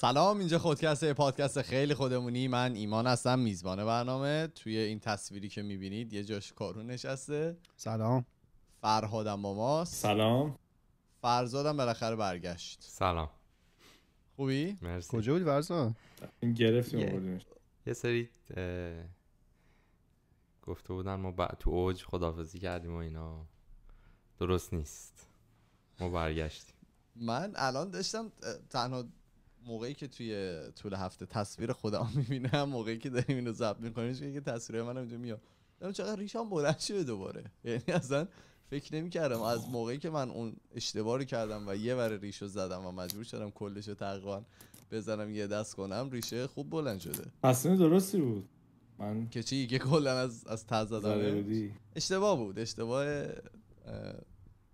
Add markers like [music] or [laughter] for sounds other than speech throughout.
سلام اینجا خودکسته پادکست خیلی خودمونی من ایمان هستم میزبان برنامه توی این تصویری که میبینید یه جاش کارون نشسته سلام فرهادم با ماست سلام فرزادم بالاخره برگشت سلام خوبی؟ مرسی کجا بودی فرزاد؟ گرفتیم یه سری گفته بودن ما ب... تو اوج خدافزی کردیم و اینا درست نیست ما برگشتیم من الان داشتم تنها موقعی که توی طول هفته تصویر خدا [laughs] میبینم موقعی که داریم اینو ضبط میکنیم که تصویر منم اینجا میاد دارم چقدر ریشم بلند شده دوباره [laughs] یعنی اصلا فکر نمیکردم از موقعی که من اون اشتباه کردم و یه ور ریشو زدم و مجبور شدم کلش رو تقریبا بزنم یه دست کنم ریشه خوب بلند شده اصلا درستی بود من که چی که کلا از از زدم اشتباه بود اشتباه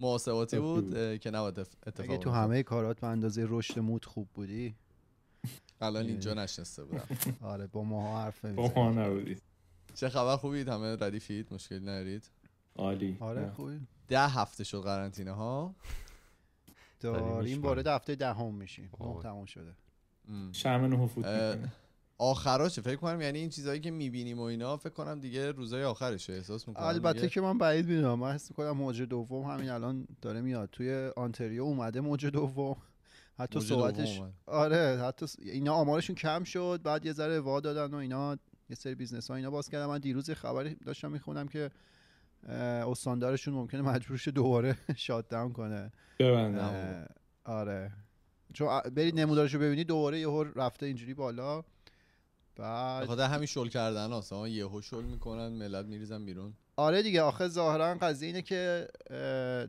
محاسباتی بود که نباید اتفاق اگه تو همه کارات به اندازه رشد موت خوب بودی الان اینجا نشسته بودم [laughs] آره با ما حرف با ما نبودید چه خبر خوبید همه ردیفید مشکل نرید عالی آره خوبی ده هفته شد قرنطینه ها داریم وارد هفته دهم میشیم تموم شده شرم نه آخرا فکر کنم یعنی این چیزهایی که میبینیم و اینا فکر کنم دیگه روزای آخرشه احساس میکنم البته که من بعید میدونم من حس میکنم موج دوم همین الان داره میاد توی آنتریو اومده موج دوم حتی صحبتش آره حتی اینا آمارشون کم شد بعد یه ذره وا دادن و اینا یه سری بیزنس ها اینا باز کردن من دیروز خبری داشتم میخونم که استاندارشون ممکنه مجبور شه دوباره شات [laughs] داون کنه آره چون برید رو ببینی دوباره یهو رفته اینجوری بالا بعد خدا همین شل کردن آسان یهو شل میکنن ملت میریزن بیرون آره دیگه آخه ظاهرا قضیه اینه که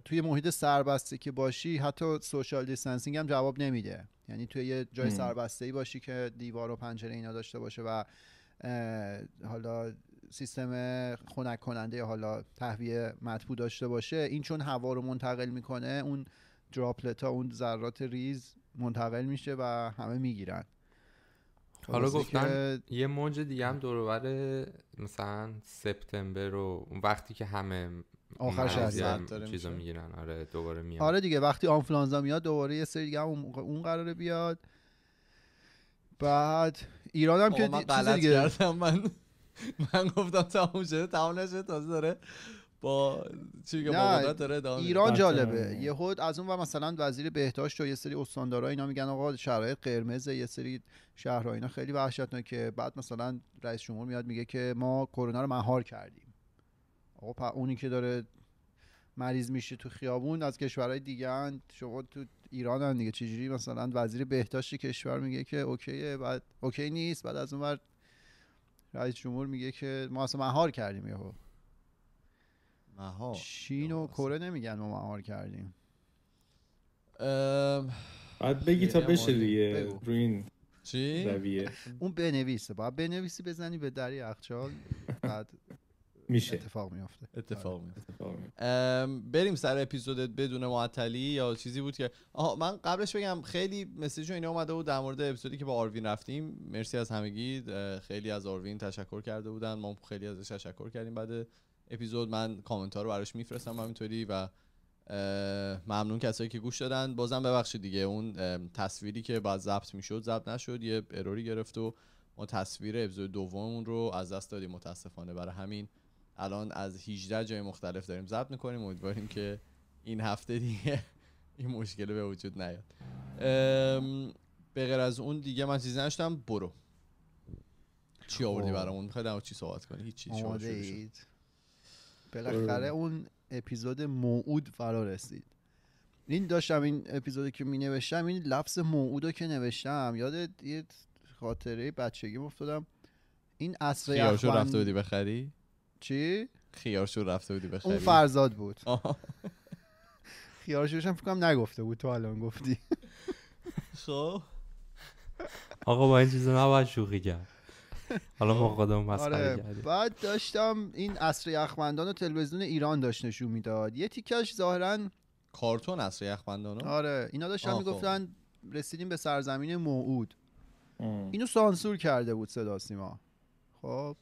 توی محیط سربسته که باشی حتی سوشال دیستنسینگ هم جواب نمیده یعنی توی یه جای سربسته ای باشی که دیوار و پنجره اینا داشته باشه و حالا سیستم خنک کننده حالا تهویه مطبوع داشته باشه این چون هوا رو منتقل میکنه اون دراپلت ها اون ذرات ریز منتقل میشه و همه میگیرن حالا گفتن یه موج دیگه هم دورور مثلا سپتامبر و وقتی که همه آخر داره چیزا میگیرن آره دوباره میاد آره دیگه وقتی آنفلانزا میاد دوباره یه سری دیگه هم اون قراره بیاد بعد ایران هم که چیز دیگه من من گفتم تموم شده تمام نشده تازه داره با داره ایران جالبه خود از اون و مثلا وزیر بهداشت و یه سری استاندارا اینا میگن آقا شرایط قرمز یه سری شهرها اینا خیلی که بعد مثلا رئیس جمهور میاد میگه که ما کرونا رو مهار کردیم آقا اونی که داره مریض میشه تو خیابون از کشورهای دیگه شما تو ایران هم دیگه چجوری مثلا وزیر بهداشت کشور میگه که اوکیه بعد اوکی نیست بعد از اون رئیس جمهور میگه که ما اصلا مهار کردیم یهو مهار چین و کره نمیگن ما مهار کردیم بعد بگی تا بشه دیگه روی چی؟ اون بنویسه باید بنویسی بزنی به دری اخچال بعد میشه اتفاق میافته اتفاق آره. میافته بریم سر اپیزودت بدون معطلی یا چیزی بود که آها من قبلش بگم خیلی مسیج اینا اومده بود در مورد اپیزودی که با آروین رفتیم مرسی از همگی خیلی از آروین تشکر کرده بودن ما خیلی ازش تشکر کردیم بعد اپیزود من کامنت ها رو براش میفرستم همینطوری و ممنون کسایی که گوش دادن بازم ببخشید دیگه اون تصویری که بعد ضبط میشد ضبط نشد یه اروری گرفت و ما تصویر اپیزود دوممون رو از دست دادیم متاسفانه برای همین الان از 18 جای مختلف داریم ضبط میکنیم امیدواریم که این هفته دیگه [laughs] این مشکل به وجود نیاد به غیر از اون دیگه من چیزی نشتم برو چی آوردی خب. برامون میخوای چی صحبت کنی هیچ چی بالاخره آره. اون اپیزود موعود فرا رسید این داشتم این اپیزودی که می نوشتم این لفظ موعود رو که نوشتم یاد یه خاطره بچگی افتادم این اصر خیارشو رفته بودی بخری؟ چی؟ خیارشو رفته بودی بخری اون فرزاد بود خیارشو فکر کنم نگفته بود تو الان گفتی خب آقا با این چیزو نباید شوخی کرد حالا خب. ما قدم مسخره آره. بعد داشتم این عصر یخمندان و تلویزیون ایران داشت نشون میداد یه تیکش ظاهرا کارتون عصر یخمندان آره اینا داشتن خب. میگفتن رسیدیم به سرزمین موعود اینو سانسور کرده بود صدا سیما خب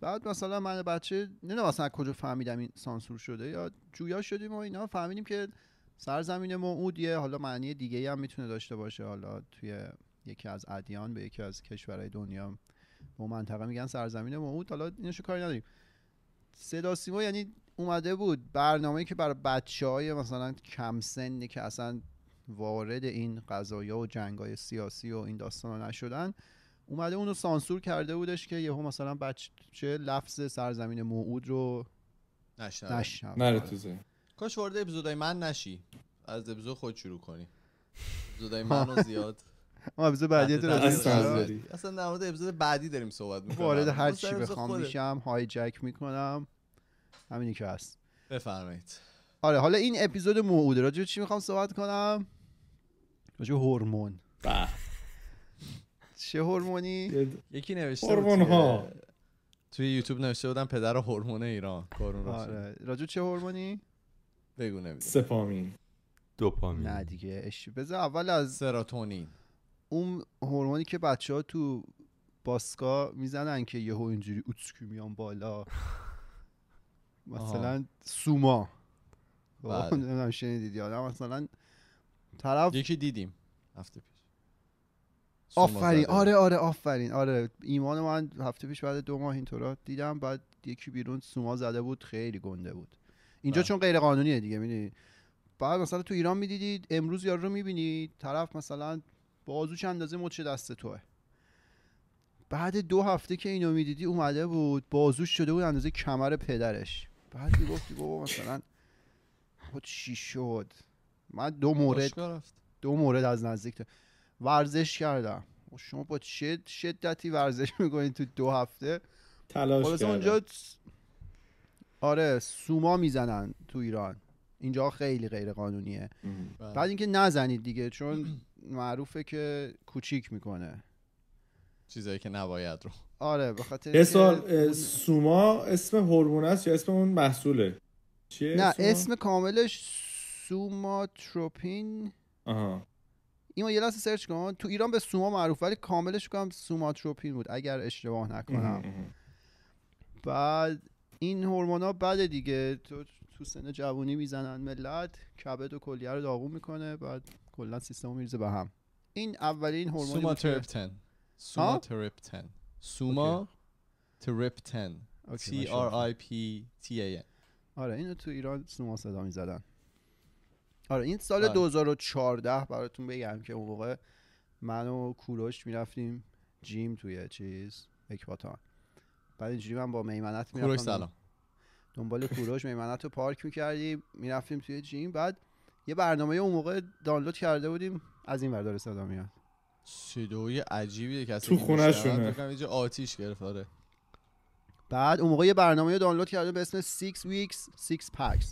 بعد مثلا من بچه نمیدونم اصلا کجا فهمیدم این سانسور شده یا جویا شدیم و اینا فهمیدیم که سرزمین موعودیه یه حالا معنی دیگه هم میتونه داشته باشه حالا توی یکی از ادیان به یکی از کشورهای دنیا و منطقه میگن سرزمین موعود حالا اینشو کاری نداریم صدا سیما یعنی اومده بود برنامه‌ای که برای بچه های مثلا کم سنی که اصلا وارد این قضایا و های سیاسی و این داستان ها نشدن اومده اونو سانسور کرده بودش که یهو مثلا بچه لفظ سرزمین موعود رو نشنم نره کاش وارد اپیزودای من نشی از اپیزود خود شروع کنی اپیزودای منو [laughs] زیاد ما اپیزود بعدی تو آره. اصلا در مورد اپیزود بعدی داریم صحبت می‌کنیم وارد هر چی بخوام میشم های جک میکنم همینی که هست بفرمایید آره حالا این اپیزود موعود راجع چی میخوام صحبت کنم راجع هورمون چه هورمونی یکی نوشته هورمون ها توی یوتیوب نوشته بودم پدر هورمون ایران کارون آره. راجع چه هورمونی بگو نمیدونم سپامین دوپامین نه دیگه اش بذار اول از سراتونین اون هورمونی که بچه ها تو باسکا میزنن که یهو اینجوری اوتسکی میان بالا [laughs] مثلا سوما بله. نمیدونم شنیدید یادم مثلا طرف یکی دیدیم هفته پیش آفرین آره آره آفرین آره ایمان من هفته پیش بعد دو ماه اینطورا دیدم بعد یکی بیرون سوما زده بود خیلی گنده بود اینجا بله. چون غیر قانونیه دیگه میدونی بعد مثلا تو ایران میدیدید امروز یارو رو میبینی طرف مثلا بازوش اندازه مچ دست توه بعد دو هفته که اینو میدیدی اومده بود بازوش شده بود اندازه کمر پدرش بعد میگفتی بابا مثلا خب چی شد من دو مورد دو مورد از نزدیک تا. ورزش کردم خب شما با چه شدتی ورزش میکنید تو دو هفته تلاش اونجا آره سوما میزنن تو ایران اینجا خیلی غیر قانونیه بله. بعد اینکه نزنید دیگه چون معروفه که کوچیک میکنه چیزایی که نباید رو آره به خاطر سوال سوما اسم هورمون است یا اسم اون محصوله نه اسم کاملش سوماتروپین آها اینو یه لحظه سرچ کن تو ایران به سوما معروف ولی کاملش کنم سوماتروپین بود اگر اشتباه نکنم بعد این هورمونا بعد دیگه تو تو سن جوونی میزنن ملت کبد و کلیه رو داغون میکنه بعد کلا سیستم میریزه به هم این اولین هورمون سوما ترپتن سوما ترپتن سوما ترپتن T R I P T A آره اینو تو ایران سوما صدا میزدن آره این سال 2014 آره. براتون بگم که اون موقع من و کوروش میرفتیم جیم توی چیز اکباتان بعد اینجوری من با میمنت میرفتم کوروش سلام دنبال کوروش میمنت رو پارک میکردیم میرفتیم توی جیم بعد یه برنامه اون موقع دانلود کرده بودیم از این داره صدا میاد صدای عجیبیه کسی تو خونه آتیش گرفتاره بعد اون موقع یه برنامه دانلود کرده به اسم 6 weeks 6 packs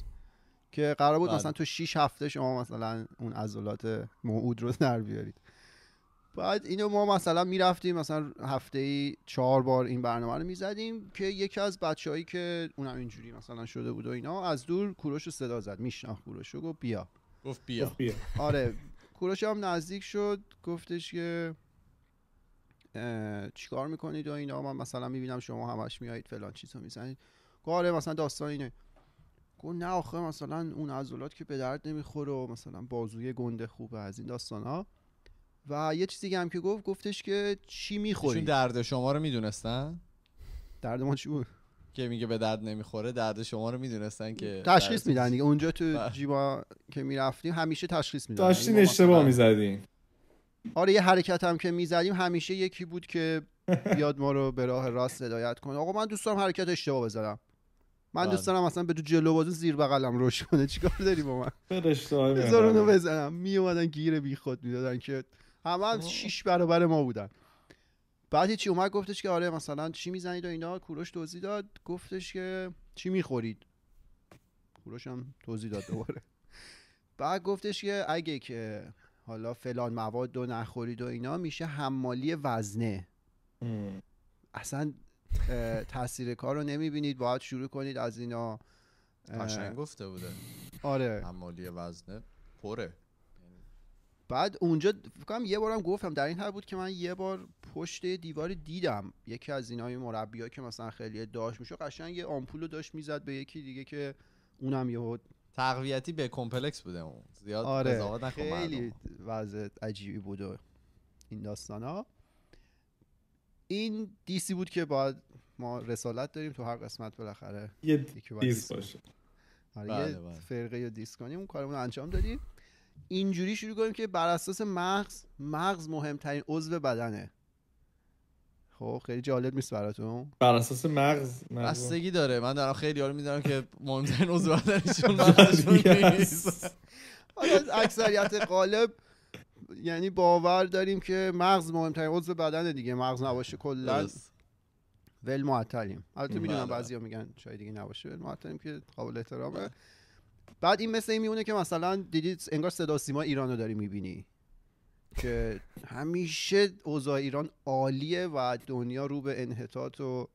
که قرار بود بله. مثلا تو 6 هفته شما مثلا اون عضلات موعود رو در بیارید بعد اینو ما مثلا میرفتیم مثلا هفته ای چهار بار این برنامه رو میزدیم که یکی از بچههایی که اونم اینجوری مثلا شده بود و اینا از دور کوروش رو صدا زد میشناخت کوروش رو گفت بیا گفت بیا, آره کوروش هم نزدیک شد گفتش که چیکار میکنید و اینا من مثلا میبینم شما همش میایید فلان چیزو میزنید گفت آره مثلا داستان اینه گفت نه آخه مثلا اون عضلات که به درد نمیخوره و مثلا بازوی گنده خوبه از این داستان ها و یه چیزی دیگه هم که گفت گفتش که چی چون درد شما رو میدونستن درد ما چی بود که میگه به درد نمیخوره درد شما رو میدونستن که تشخیص میدن اونجا تو بله. جیبا که میرفتیم همیشه تشخیص میدن داشتین یعنی اشتباه میزدین آره یه حرکت هم که میزدیم همیشه یکی بود که بیاد ما رو به راه راست هدایت کنه آقا من دوست دارم حرکت اشتباه بزنم من دوست بله. دارم اصلا به تو جلو بازو زیر بغلم روش کنه چیکار داری با من بزنم میومدن گیر بیخود میدادن که همه هم شیش برابر ما بودن بعد چی اومد گفتش که آره مثلا چی میزنید و اینا کوروش توضیح داد گفتش که چی میخورید کوروش هم توضیح داد دوباره [laughs] بعد گفتش که اگه که حالا فلان مواد دو نخورید و اینا میشه حمالی وزنه اصلا تاثیر کار رو نمیبینید باید شروع کنید از اینا قشنگ گفته بوده آره حمالی وزنه پره بعد اونجا کنم یه بارم گفتم در این حال بود که من یه بار پشت دیوار دیدم یکی از اینای مربیا که مثلا خیلی داشت میشه قشنگ یه آمپولو داشت میزد به یکی دیگه که اونم یه تقویتی به کمپلکس بوده اون زیاد آره خیلی وضع عجیبی بود و این داستان ها این دیسی بود که باید ما رسالت داریم تو هر قسمت بالاخره یه دیس باشه آره یه بله، بله. فرقه یا دیس کنیم اون کارمون انجام دادیم اینجوری شروع کنیم که بر اساس مغز مغز مهمترین عضو بدنه خب خیلی جالب نیست براتون بر اساس مغز بستگی داره من دارم خیلی یارو میدونم که مهمترین عضو بدنشون مغزشون [laughs] نیست اکثریت غالب یعنی باور داریم که مغز مهمترین عضو بدنه دیگه مغز نباشه کلا ول معطلیم البته میدونم بله. بعضیا میگن شاید دیگه نباشه ول معطلیم که قابل احترامه بله. بعد این مثل این میمونه که مثلا دیدید انگار صدا سیما ایران رو داری میبینی که همیشه اوضاع ایران عالیه و دنیا رو به انحطاط و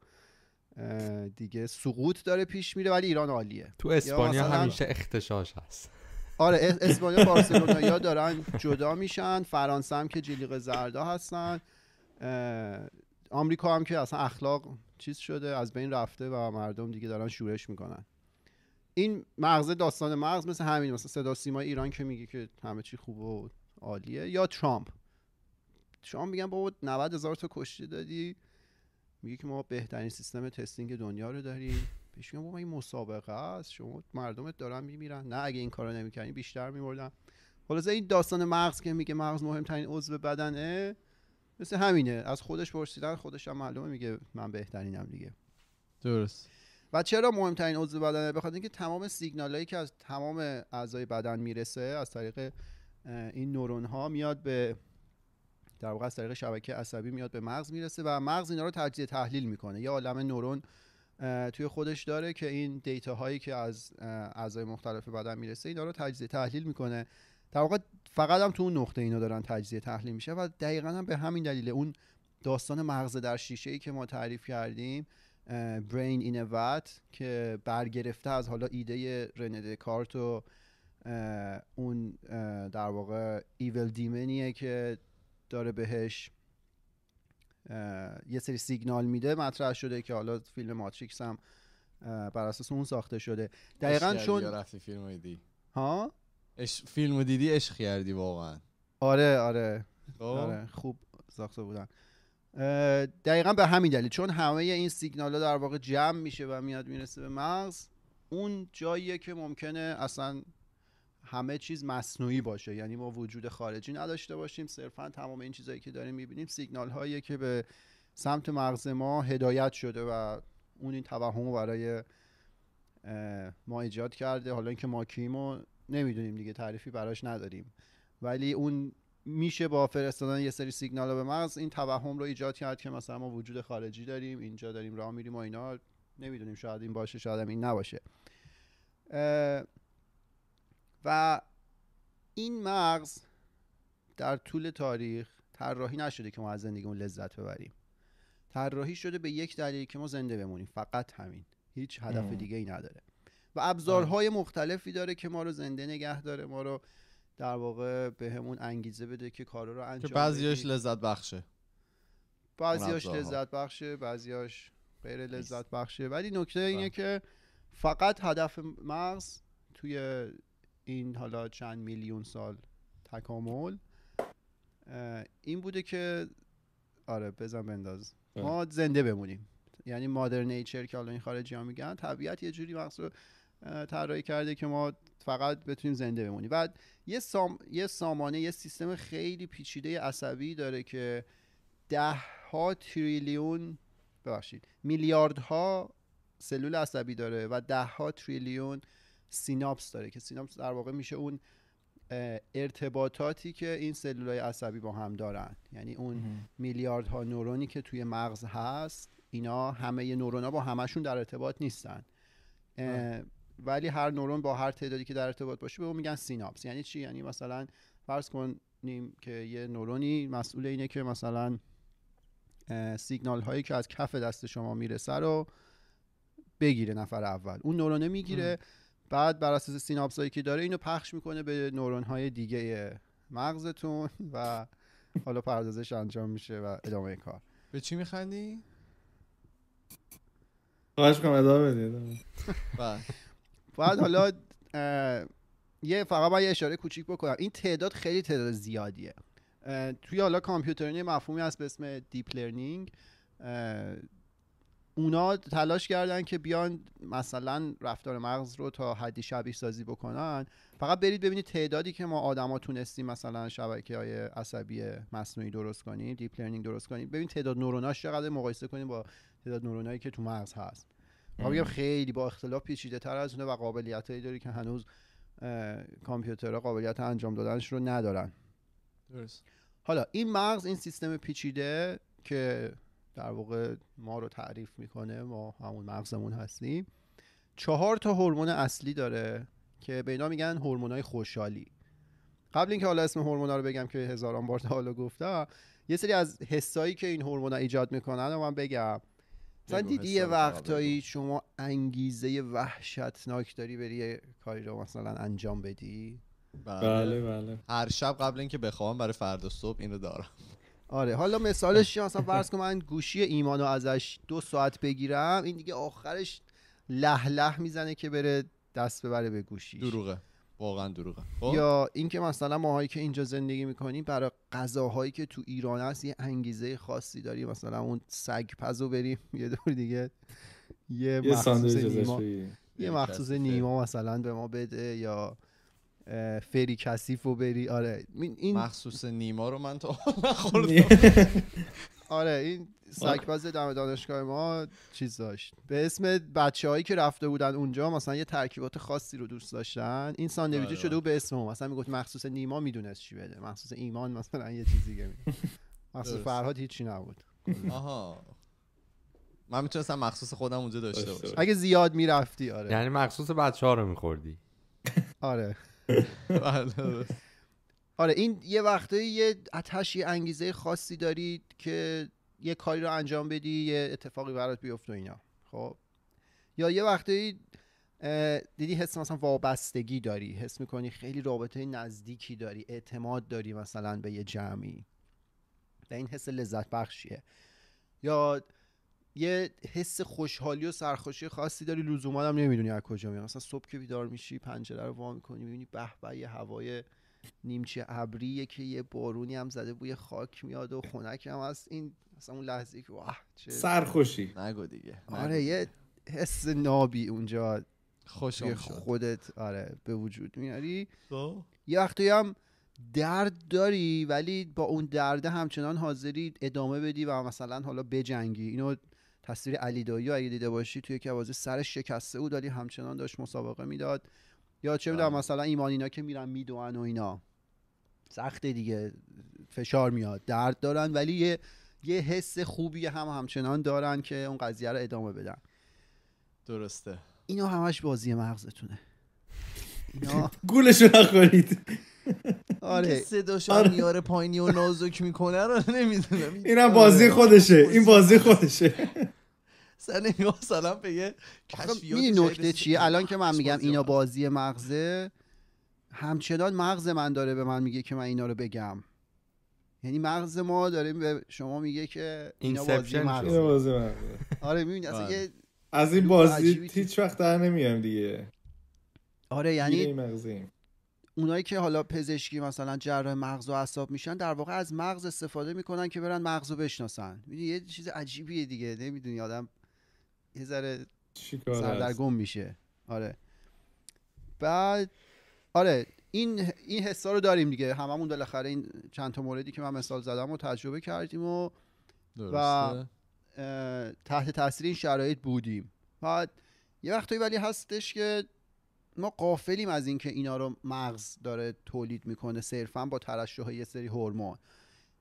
دیگه سقوط داره پیش میره ولی ایران عالیه تو اسپانیا همیشه اختشاش هست آره اسپانیا ها دارن جدا میشن فرانسه هم که جلیق زردا هستن آمریکا هم که اصلا اخلاق چیز شده از بین رفته و مردم دیگه دارن شورش میکنن این مغزه داستان مغز مثل همین مثل صدا سیما ایران که میگه که همه چی خوبه و عالیه یا ترامپ ترامپ میگن بابا 90 هزار تا کشته دادی میگه که ما بهترین سیستم تستینگ دنیا رو داریم پیش میگم بابا این مسابقه است شما مردمت دارن میمیرن نه اگه این کارو نمیکنی بیشتر میمردن خلاص این داستان مغز که میگه مغز مهمترین عضو بدنه مثل همینه از خودش پرسیدن خودش هم معلومه میگه من بهترینم دیگه درست و چرا مهمترین عضو بدنه بخاطر اینکه تمام سیگنال هایی که از تمام اعضای بدن میرسه از طریق این نورون ها میاد به در واقع از طریق شبکه عصبی میاد به مغز میرسه و مغز اینا رو تجزیه تحلیل میکنه یه عالم نورون توی خودش داره که این دیتا هایی که از اعضای مختلف بدن میرسه اینا رو تجزیه تحلیل میکنه در واقع فقط هم تو اون نقطه اینا دارن تجزیه تحلیل میشه و دقیقا هم به همین دلیل اون داستان مغز در شیشه ای که ما تعریف کردیم برین وات که برگرفته از حالا ایده رنه دکارت و اون در واقع ایول دیمنیه که داره بهش یه سری سیگنال میده مطرح شده که حالا فیلم ماتریکس هم بر اساس اون ساخته شده دقیقا چون رفتی فیلم دیدی ها اش... فیلم دیدی عشق کردی واقعا آره آره, خب؟ آره خوب ساخته بودن دقیقا به همین دلیل چون همه این سیگنال ها در واقع جمع میشه و میاد میرسه به مغز اون جاییه که ممکنه اصلا همه چیز مصنوعی باشه یعنی ما وجود خارجی نداشته باشیم صرفا تمام این چیزهایی که داریم میبینیم سیگنال هایی که به سمت مغز ما هدایت شده و اون این توهم رو برای ما ایجاد کرده حالا اینکه ما کیم و نمیدونیم دیگه تعریفی براش نداریم ولی اون میشه با فرستادن یه سری سیگنال به مغز این توهم رو ایجاد کرد که مثلا ما وجود خارجی داریم اینجا داریم راه میریم و اینا نمیدونیم شاید این باشه شاید این نباشه و این مغز در طول تاریخ طراحی نشده که ما از زندگیمون لذت ببریم طراحی شده به یک دلیل که ما زنده بمونیم فقط همین هیچ هدف دیگه ای نداره و ابزارهای مختلفی داره که ما رو زنده نگه داره ما رو در واقع به همون انگیزه بده که کارا رو انجام که بعضیاش لذت بخشه بعضیاش لذت بخشه بعضیاش غیر لذت بخشه ولی نکته اینه که فقط هدف مغز توی این حالا چند میلیون سال تکامل این بوده که آره بزن بنداز ما زنده بمونیم یعنی مادر نیچر که حالا این خارجی ها میگن طبیعت یه جوری مغز رو طراحی کرده که ما فقط بتونیم زنده بمونیم و یه, سام، یه سامانه یه سیستم خیلی پیچیده عصبی داره که ده ها تریلیون ببخشید ها سلول عصبی داره و ده ها تریلیون سیناپس داره که سیناپس در واقع میشه اون ارتباطاتی که این های عصبی با هم دارن یعنی اون میلیارد ها نورونی که توی مغز هست اینا همه نورونا با همشون در ارتباط نیستن ولی هر نورون با هر تعدادی که در ارتباط باشه به اون میگن سیناپس یعنی چی یعنی مثلا فرض کنیم که یه نورونی مسئول اینه که مثلا سیگنال هایی که از کف دست شما میرسه رو بگیره نفر اول اون نورونه میگیره بعد بر اساس سیناپس هایی که داره اینو پخش میکنه به نورون های دیگه مغزتون و حالا پردازش انجام میشه و ادامه کار به چی میخندی؟ خواهش کنم ادامه بدید بله. بعد حالا یه فقط باید یه اشاره کوچیک بکنم این تعداد خیلی تعداد زیادیه توی حالا یه مفهومی هست به اسم دیپ لرنینگ اونا تلاش کردن که بیان مثلا رفتار مغز رو تا حدی شبیه سازی بکنن فقط برید ببینید تعدادی که ما آدما تونستیم مثلا شبکه های عصبی مصنوعی درست کنیم دیپ لرنینگ درست کنیم ببین تعداد نوروناش چقدر مقایسه کنیم با تعداد نورونایی که تو مغز هست میگم خیلی با اختلاف پیچیده تر از اونه و قابلیت هایی داری که هنوز کامپیوترها قابلیت انجام دادنش رو ندارن درست حالا این مغز این سیستم پیچیده که در واقع ما رو تعریف میکنه ما همون مغزمون هستیم چهار تا هورمون اصلی داره که به اینا میگن هورمون های خوشحالی قبل اینکه حالا اسم ها رو بگم که هزاران بار تا حالا گفتم یه سری از حسایی که این هورمونا ایجاد میکنن و من بگم مثلا دیدی یه وقتایی شما انگیزه وحشتناک داری بری یه کاری رو مثلا انجام بدی بله بله, بله. هر شب قبل اینکه بخوام برای فردا صبح اینو دارم آره حالا مثالش مثلا فرض کن من گوشی ایمانو ازش دو ساعت بگیرم این دیگه آخرش لح لح میزنه که بره دست ببره به گوشیش دروغه واقعا دروغه خب؟ یا اینکه مثلا ماهایی که اینجا زندگی میکنیم برای غذاهایی که تو ایران هست یه انگیزه خاصی داری مثلا اون سگ پزو بریم [laughs] یه دور دیگه یه, مخصوص نیما یه مخصوص نیما مثلا به ما بده یا فری کثیف و بری آره این مخصوص نیما رو من تا [laughs] نخوردم [laughs] آره این آره. سکباز دم دانشگاه ما چیز داشت به اسم هایی که رفته بودن اونجا مثلا یه ترکیبات خاصی رو دوست داشتن این ساندویچ آره، شده آره. و به اسم هم مثلا میگفت مخصوص نیما میدونست چی بده مخصوص ایمان مثلا یه چیزی که [laughs] مخصوص فرهاد هیچی نبود آها من میتونستم مخصوص خودم اونجا داشته باشم اگه زیاد میرفتی آره یعنی مخصوص بچه ها رو میخوردی آره [laughs] بله، آره این یه وقته یه اتش یه انگیزه خاصی دارید که یه کاری رو انجام بدی یه اتفاقی برات بیفته اینا خب یا یه وقته دیدی حس مثلا وابستگی داری حس میکنی خیلی رابطه نزدیکی داری اعتماد داری مثلا به یه جمعی و این حس لذت بخشیه یا یه حس خوشحالی و سرخوشی خاصی داری لزوما هم نمیدونی از کجا میاد مثلا صبح که بیدار میشی پنجره رو وا میکنی میبینی به به هوای نیمچه ابریه که یه بارونی هم زده بوی خاک میاد و خنک هم هست این مثلا اون لحظه که واه چه سرخوشی نگو دیگه آره یه حس نابی اونجا خوش خودت آره به وجود میاری یه وقتی هم درد داری ولی با اون درده همچنان حاضری ادامه بدی و مثلا حالا بجنگی اینو تصویر علی دایی اگه دیده باشی توی که سرش شکسته بود ولی همچنان داشت مسابقه میداد یا چه بله. میدونم مثلا ایمان اینا که میرن میدون و اینا سخته دیگه فشار میاد درد دارن ولی یه یه حس خوبی هم همچنان دارن که اون قضیه رو ادامه بدن درسته اینا همش بازی مغزتونه اینا [laughs] گولشو نخورید [laughs] آره صداشو آره. میاره پایینی و نازک میکنه رو نمیدونم اینم بازی خودشه این بازی خودشه سر نگاه مثلا به یه نکته چیه الان که من میگم اینا بازی مغزه همچنان مغز من داره به من میگه که من اینا رو بگم یعنی مغز ما داریم به شما میگه که اینا بازی مغزه, آره بله. از این بازی هیچ وقت در نمیام دیگه آره یعنی اونایی که حالا پزشکی مثلا جراح مغز و اعصاب میشن در واقع از مغز استفاده میکنن که برن مغز رو بشناسن یه چیز عجیبیه دیگه نمیدونی آدم یه ذره سردرگم میشه آره بعد آره این این حسا رو داریم دیگه هممون بالاخره این چند تا موردی که من مثال زدم رو تجربه کردیم و درسته. و تحت تاثیر این شرایط بودیم بعد یه وقتی ولی هستش که ما قافلیم از اینکه اینا رو مغز داره تولید میکنه صرفا با ترشح یه سری هورمون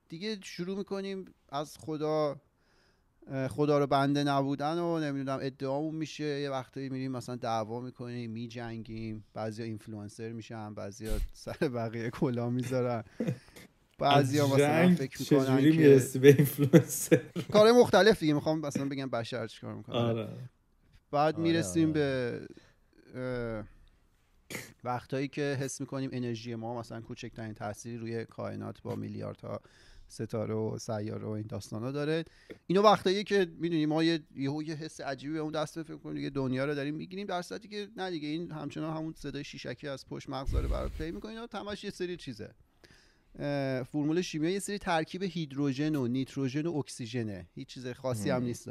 دیگه شروع میکنیم از خدا خدا رو بنده نبودن و نمیدونم ادعامون میشه یه وقتایی میریم مثلا دعوا میکنیم میجنگیم بعضیا اینفلوئنسر میشن بعضیا سر بقیه کلا میذارن [laughs] بعضیا مثلا فکر میکنن که به اینفلوئنسر [laughs] کار مختلف دیگه میخوام مثلا بگم بشر چیکار میکنه آره. بعد آره میرسیم آره، آره. به وقتایی که حس میکنیم انرژی ما مثلا کوچکترین تاثیری روی کائنات با میلیاردها ستاره و سیاره و این داستانا داره اینو وقتایی که میدونی ما یه یه حس عجیبی به اون دست فکر کنیم دیگه دنیا رو داریم میگیریم در صورتی که نه دیگه این همچنان همون صدای شیشکی از پشت مغز داره برات پلی میکنه اینا تماش یه سری چیزه فرمول شیمیا یه سری ترکیب هیدروژن و نیتروژن و اکسیژنه هیچ چیز خاصی هم نیست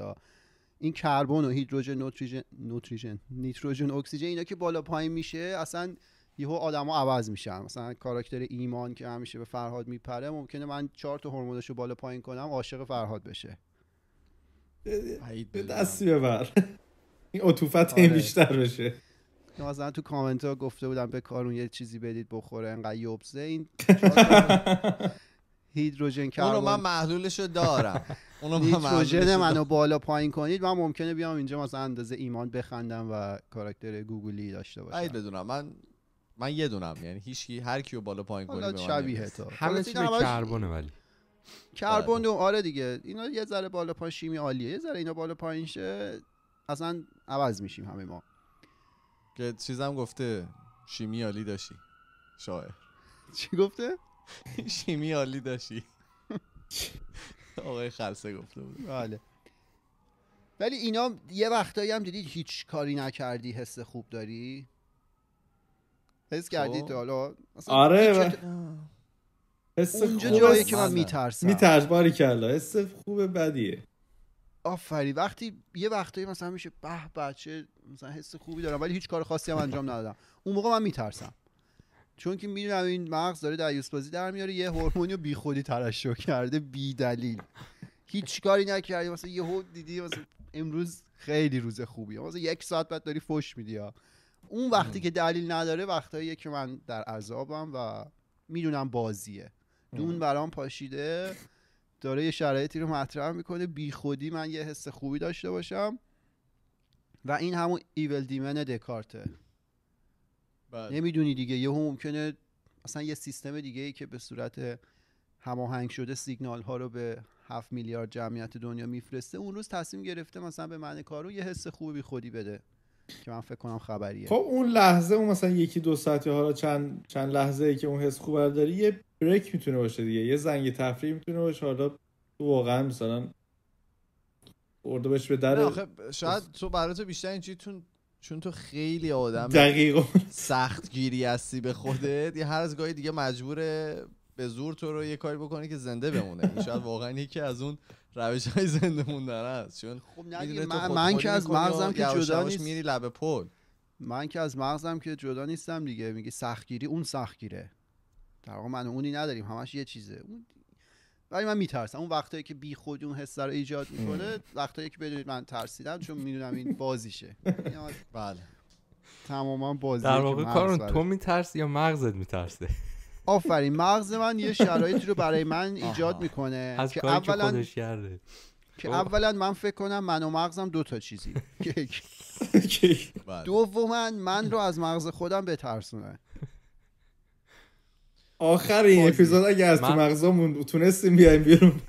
این کربن و هیدروژن نوتریژن نوتریژن نیتروژن اکسیژن اینا که بالا پایین میشه اصلا یهو آدما عوض میشن مثلا کاراکتر ایمان که همیشه به فرهاد میپره ممکنه من چهار تا هورمونشو بالا پایین کنم عاشق فرهاد بشه به دست ببر این اطوفت این آره. بیشتر بشه مثلا تو کامنت ها گفته بودم به کارون یه چیزی بدید بخوره انقدر یوبزه این [laughs] هیدروژن کربن اونو من محلولشو دارم اونو هیدروژن منو بالا پایین کنید من ممکنه بیام اینجا مثلا اندازه ایمان بخندم و کاراکتر گوگلی داشته باشم بدونم من من یه دونم یعنی کی هر کیو بالا پایین کنی شبیه تا همه چی کربونه ولی کربن آره دیگه اینا یه ذره بالا پایین شیمی عالیه یه ذره اینا بالا پایین شه اصلا عوض میشیم همه ما که چیزم گفته شیمی عالی داشی شاعر چی گفته [laughs] شیمی عالی داشی آقای خلصه گفته بود بله ولی اینا یه وقتایی هم دیدی هیچ کاری نکردی حس خوب داری حس کردی خب. حالا آره اونجا جایی که من میترسم میترس باری کلا حس خوبه بدیه آفری وقتی یه وقتایی مثلا میشه به بچه مثلا حس خوبی دارم ولی هیچ کار خاصی هم انجام ندادم اون موقع من میترسم چون که میدونم این مغز داره یوسپازی در میاره یه هورمونی رو بیخودی ترشح کرده بی دلیل هیچ کاری نکردی مثلا یه دیدی مثلا امروز خیلی روز خوبیه مثلا یک ساعت بعد داری فوش میدی اون وقتی که دلیل نداره وقتاییه که من در عذابم و میدونم بازیه دون برام پاشیده داره یه شرایطی رو مطرح میکنه بی خودی من یه حس خوبی داشته باشم و این همون ایول دیمن دکارته بله. نمیدونی دیگه هم ممکنه اصلا یه سیستم دیگه ای که به صورت هماهنگ شده سیگنال ها رو به 7 میلیارد جمعیت دنیا میفرسته اون روز تصمیم گرفته مثلا به معنی کارو یه حس خوبی خودی بده که من فکر کنم خبریه خب اون لحظه اون مثلا یکی دو ساعت یا حالا چند چند لحظه که اون حس خوب داری یه بریک میتونه باشه دیگه یه زنگ تفریح میتونه باشه حالا تو واقعا مثلا بشه به در شاید تو برای تو بیشتر این چیتون چون تو خیلی آدم دقیق سخت گیری هستی به خودت یه هر از گاهی دیگه مجبوره به زور تو رو یه کاری بکنی که زنده بمونه شاید واقعا یکی از اون روش های زنده موندن هست چون خب من, من که از مغزم که جدا نیست میری لب پل من که از مغزم که جدا نیستم دیگه میگه سختگیری اون سختگیره در واقع من اونی نداریم همش یه چیزه ولی من میترسم اون وقتایی که بی خود اون حس رو ایجاد میکنه وقتایی که بدونید من ترسیدم چون میدونم این بازیشه [laughs] بله تماما بازی در واقع کارون تو میترسی یا مغزت میترسه آفرین مغز من یه شرایطی رو برای من ایجاد میکنه از که اولا که, که اولا من فکر کنم من و مغزم دو تا چیزی [laughs] بله. دوما من رو از مغز خودم بترسونه آخر این اپیزود اگه از تو مغزمون تونستیم بیایم بیرون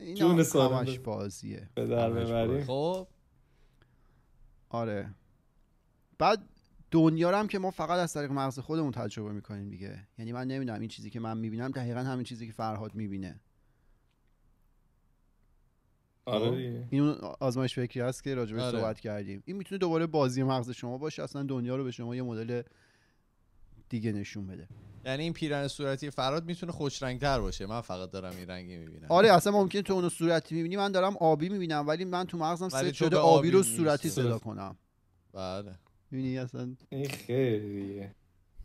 این همش بازیه خب آره بعد دنیا رو هم که ما فقط از طریق مغز خودمون تجربه میکنیم دیگه یعنی من نمیدونم این چیزی که من میبینم دقیقا همین چیزی که فرهاد میبینه آره خب. این آزمایش فکری هست که راجبش آره. صحبت کردیم این میتونه دوباره بازی مغز شما باشه اصلا دنیا رو به شما یه مدل دیگه نشون بده یعنی این پیرن صورتی فراد میتونه خوش رنگ باشه من فقط دارم این رنگی میبینم آره اصلا ممکن تو اونو صورتی میبینی من دارم آبی میبینم ولی من تو مغزم سه شده آبی, آبی, رو صورتی صدا کنم بله میبینی اصلا این خیلیه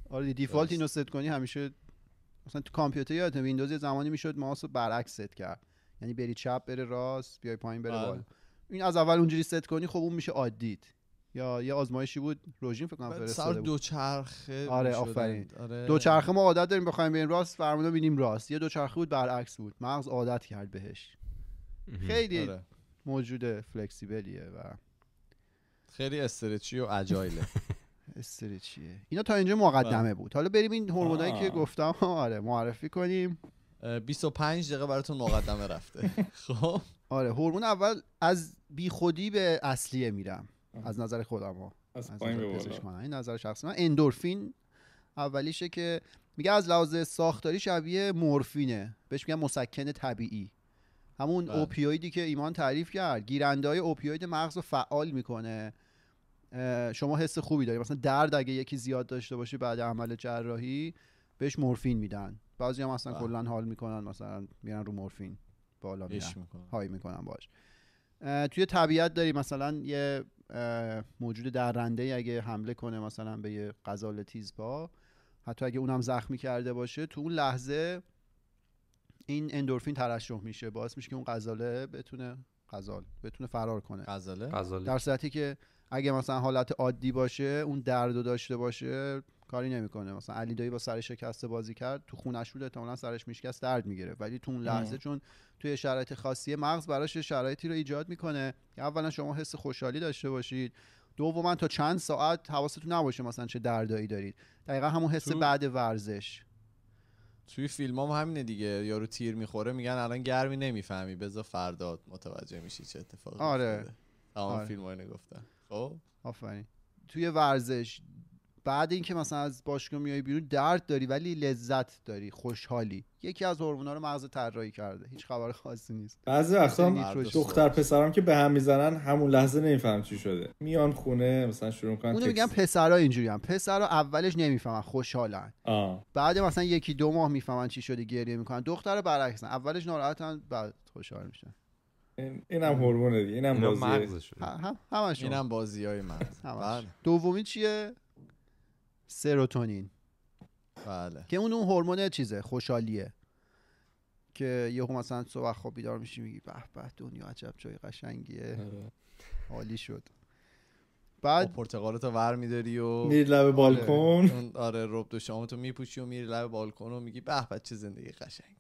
آره دیفالت اینو ست کنی همیشه مثلا تو کامپیوتر یادت ویندوز یه زمانی میشد ماوس رو برعکس ست کرد یعنی بری چپ بره راست بیای پایین بره آره. بالا این از اول اونجوری ست کنی خب اون میشه عادیت یا یه آزمایشی بود روژین فکر کنم فرستاده بود دو چرخه آره آفرین آره. دو چرخه ما عادت داریم بخوایم بریم راست فرمود ببینیم راست یه دو چرخه بود برعکس بود مغز عادت کرد بهش خیلی آره. موجود فلکسیبلیه و خیلی استرچی و اجایله [laughs] استرچیه اینا تا اینجا مقدمه بله. بود حالا بریم این هورمونایی که گفتم [laughs] آره معرفی کنیم 25 دقیقه براتون مقدمه رفته [laughs] خب آره هورمون اول از بیخودی به اصلیه میرم از نظر خودم ها از, نظر, این نظر شخصی من اندورفین اولیشه که میگه از لحاظ ساختاری شبیه مورفینه بهش میگن مسکن طبیعی همون بله. اوپیویدی که ایمان تعریف کرد گیرنده های اوپیوید مغز رو فعال میکنه شما حس خوبی داری مثلا درد اگه یکی زیاد داشته باشه بعد عمل جراحی بهش مورفین میدن بعضی هم اصلا بله. کلا حال میکنن مثلا میرن رو مورفین بالا میرن میکنن. های میکنن باش توی طبیعت داری مثلا یه موجود درنده اگه حمله کنه مثلا به یه تیز تیزپا حتی اگه اونم زخمی کرده باشه تو اون لحظه این اندورفین ترشح میشه باعث میشه که اون قزاله بتونه غزال بتونه فرار کنه در صورتی که اگه مثلا حالت عادی باشه اون درد داشته باشه کاری نمیکنه مثلا علی دایی با سر شکسته بازی کرد تو خونش بود احتمالا سرش میشکست درد میگیره ولی تو اون لحظه چون توی شرایط خاصیه، مغز براش شرایطی رو ایجاد میکنه که اولا شما حس خوشحالی داشته باشید من تا چند ساعت حواستون نباشه مثلا چه دردایی دارید دقیقا همون حس بعد ورزش توی فیلم هم همینه دیگه یارو تیر میخوره میگن الان گرمی نمیفهمی بذار فردا متوجه میشی چه اتفاقی آره. آره. فیلم نگفتن خب. آفرین توی ورزش بعد اینکه مثلا از باشگاه میای بیرون درد داری ولی لذت داری خوشحالی یکی از هورمونا رو مغز طراحی کرده هیچ خبر خاصی نیست بعضی وقتا دختر پسرام که به هم میزنن همون لحظه نمیفهم چی شده میان خونه مثلا شروع میکنن اونو میگن پسرا اینجوری هم پسرا اولش نمیفهمن خوشحالن بعد مثلا یکی دو ماه میفهمن چی شده گریه میکنن دختر برعکسن اولش ناراحتن بعد خوشحال میشن این هم هرمونه دیگه اینم بازی هم این هم بازی های مغز بله. دومی چیه سروتونین بله که اون اون هورمون چیزه خوشحالیه که یهو مثلا صبح خواب بیدار میشی میگی به به دنیا عجب جای قشنگیه عالی شد بعد خب، پرتقال تو ور میداری و میری لب آره. بالکن آره, آره دو شامتو میپوشی و میری لب بالکن و میگی به به چه زندگی قشنگی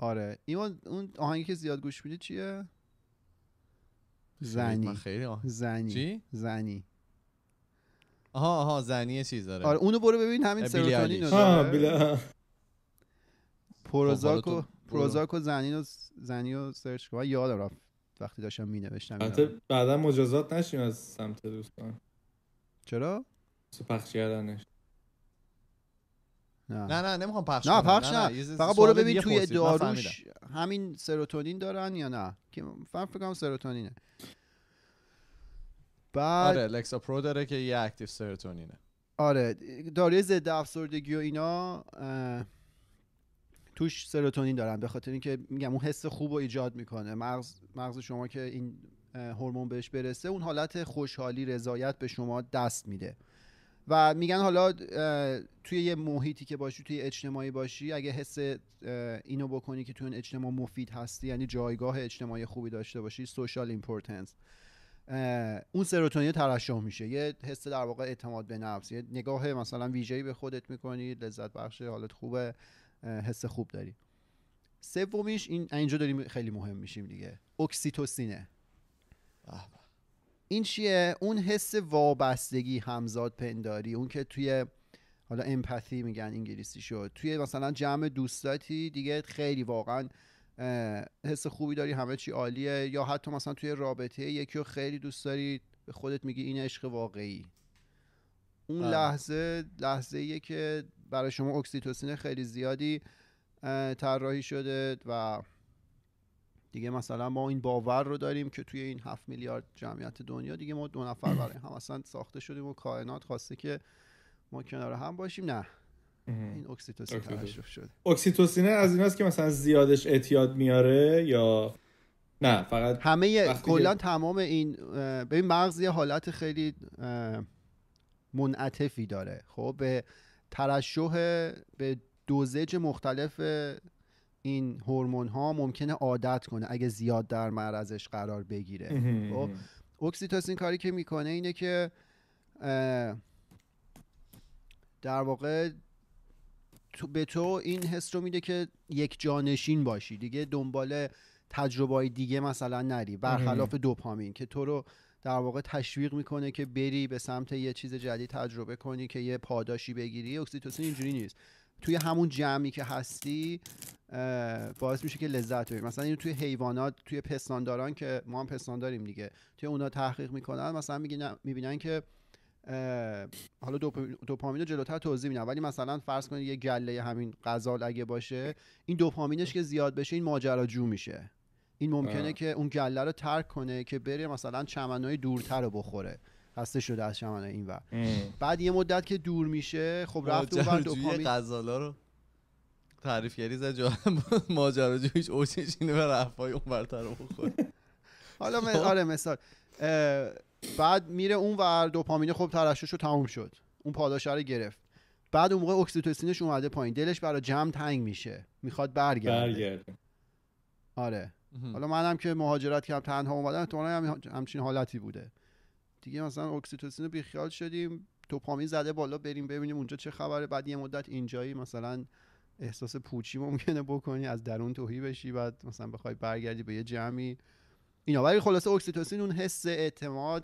آره ایمان اون آهنگی که زیاد گوش میدی چیه زنی زنی چی؟ زنی آها آها زنی چیز داره آره اونو برو ببین همین سروتونین پروزاکو پروزاک و و زنی رو زنی رو سرچ کن یادم رفت وقتی داشتم می نوشتم بعدا مجازات نشیم از سمت دوستان چرا؟ سپخش کردنش نه نه, نمیخوام پخش نه پخش نه, فقط برو ببین توی داروش همین سروتونین دارن یا نه که فکر کنم سروتونینه بعد آره لکسا داره که یه اکتیو سروتونینه آره داروی ضد افسردگی و اینا توش سروتونین دارن به خاطر اینکه میگم اون حس خوب رو ایجاد میکنه مغز مغز شما که این هورمون بهش برسه اون حالت خوشحالی رضایت به شما دست میده و میگن حالا توی یه محیطی که باشی توی اجتماعی باشی اگه حس اینو بکنی که توی اون اجتماع مفید هستی یعنی جایگاه اجتماعی خوبی داشته باشی سوشال ایمپورتنس اون سروتونین ترشح میشه یه حس در واقع اعتماد به نفس یه نگاه مثلا ویژه‌ای به خودت میکنی لذت بخش حالت خوبه حس خوب داری سومیش این اینجا داریم خیلی مهم میشیم دیگه اکسیتوسینه این چیه اون حس وابستگی همزاد پنداری اون که توی حالا امپاتی میگن انگلیسی شد توی مثلا جمع دوستاتی دیگه خیلی واقعا حس خوبی داری همه چی عالیه یا حتی مثلا توی رابطه یکی رو خیلی دوست داری به خودت میگی این عشق واقعی اون لحظه لحظه ایه که برای شما اکسیتوسین خیلی زیادی طراحی شده و دیگه مثلا ما این باور رو داریم که توی این هفت میلیارد جمعیت دنیا دیگه ما دو نفر برای هم اصلا ساخته شدیم و کائنات خواسته که ما کنار هم باشیم نه این اکسیتوسین ترشف شده اکسیتوسین از این است که مثلا زیادش اعتیاد میاره یا نه فقط همه کلا تمام این این مغز یه حالت خیلی منعطفی داره خب به ترشح به دوزج مختلف این هورمون ها ممکنه عادت کنه اگه زیاد در معرضش قرار بگیره خب اکسیتوسین کاری که میکنه اینه که در واقع تو به تو این حس رو میده که یک جانشین باشی دیگه دنبال تجربه های دیگه مثلا نری برخلاف دوپامین که تو رو در واقع تشویق میکنه که بری به سمت یه چیز جدید تجربه کنی که یه پاداشی بگیری اکسیتوسین اینجوری نیست توی همون جمعی که هستی باعث میشه که لذت ببریم مثلا اینو توی حیوانات توی پستانداران که ما هم پستان داریم دیگه توی اونا تحقیق میکنن مثلا میبینن که حالا دوپامین رو جلوتر توضیح میدم ولی مثلا فرض کنید یه گله همین غزال اگه باشه این دوپامینش که زیاد بشه این ماجراجو میشه این ممکنه که اون گله رو ترک کنه که بره مثلا چمنهای دورتر رو بخوره خسته شده از چمنهای اینور بعد یه مدت که دور میشه خب رفت اون دوپامین رو کردی زد جو [laughs] جویش اوجش اینه به رفای اون برتر بخوره حالا خب. آره مثال بعد میره اون ور دوپامین خب ترشحش رو تموم شد اون پاداشه رو گرفت بعد اون موقع اکسیتوسینش اومده پایین دلش برای جمع تنگ میشه میخواد برگرده برگرد. آره حالا منم که مهاجرت کردم تنها اومدم تو همچین حالتی بوده دیگه مثلا اکسیتوسین رو بیخیال شدیم دوپامین زده بالا بریم ببینیم اونجا چه خبره بعد یه مدت اینجایی مثلا احساس پوچی ممکنه بکنی از درون توهی بشی بعد مثلا بخوای برگردی به یه جمعی اینا ولی خلاصه اکسیتوسین اون حس اعتماد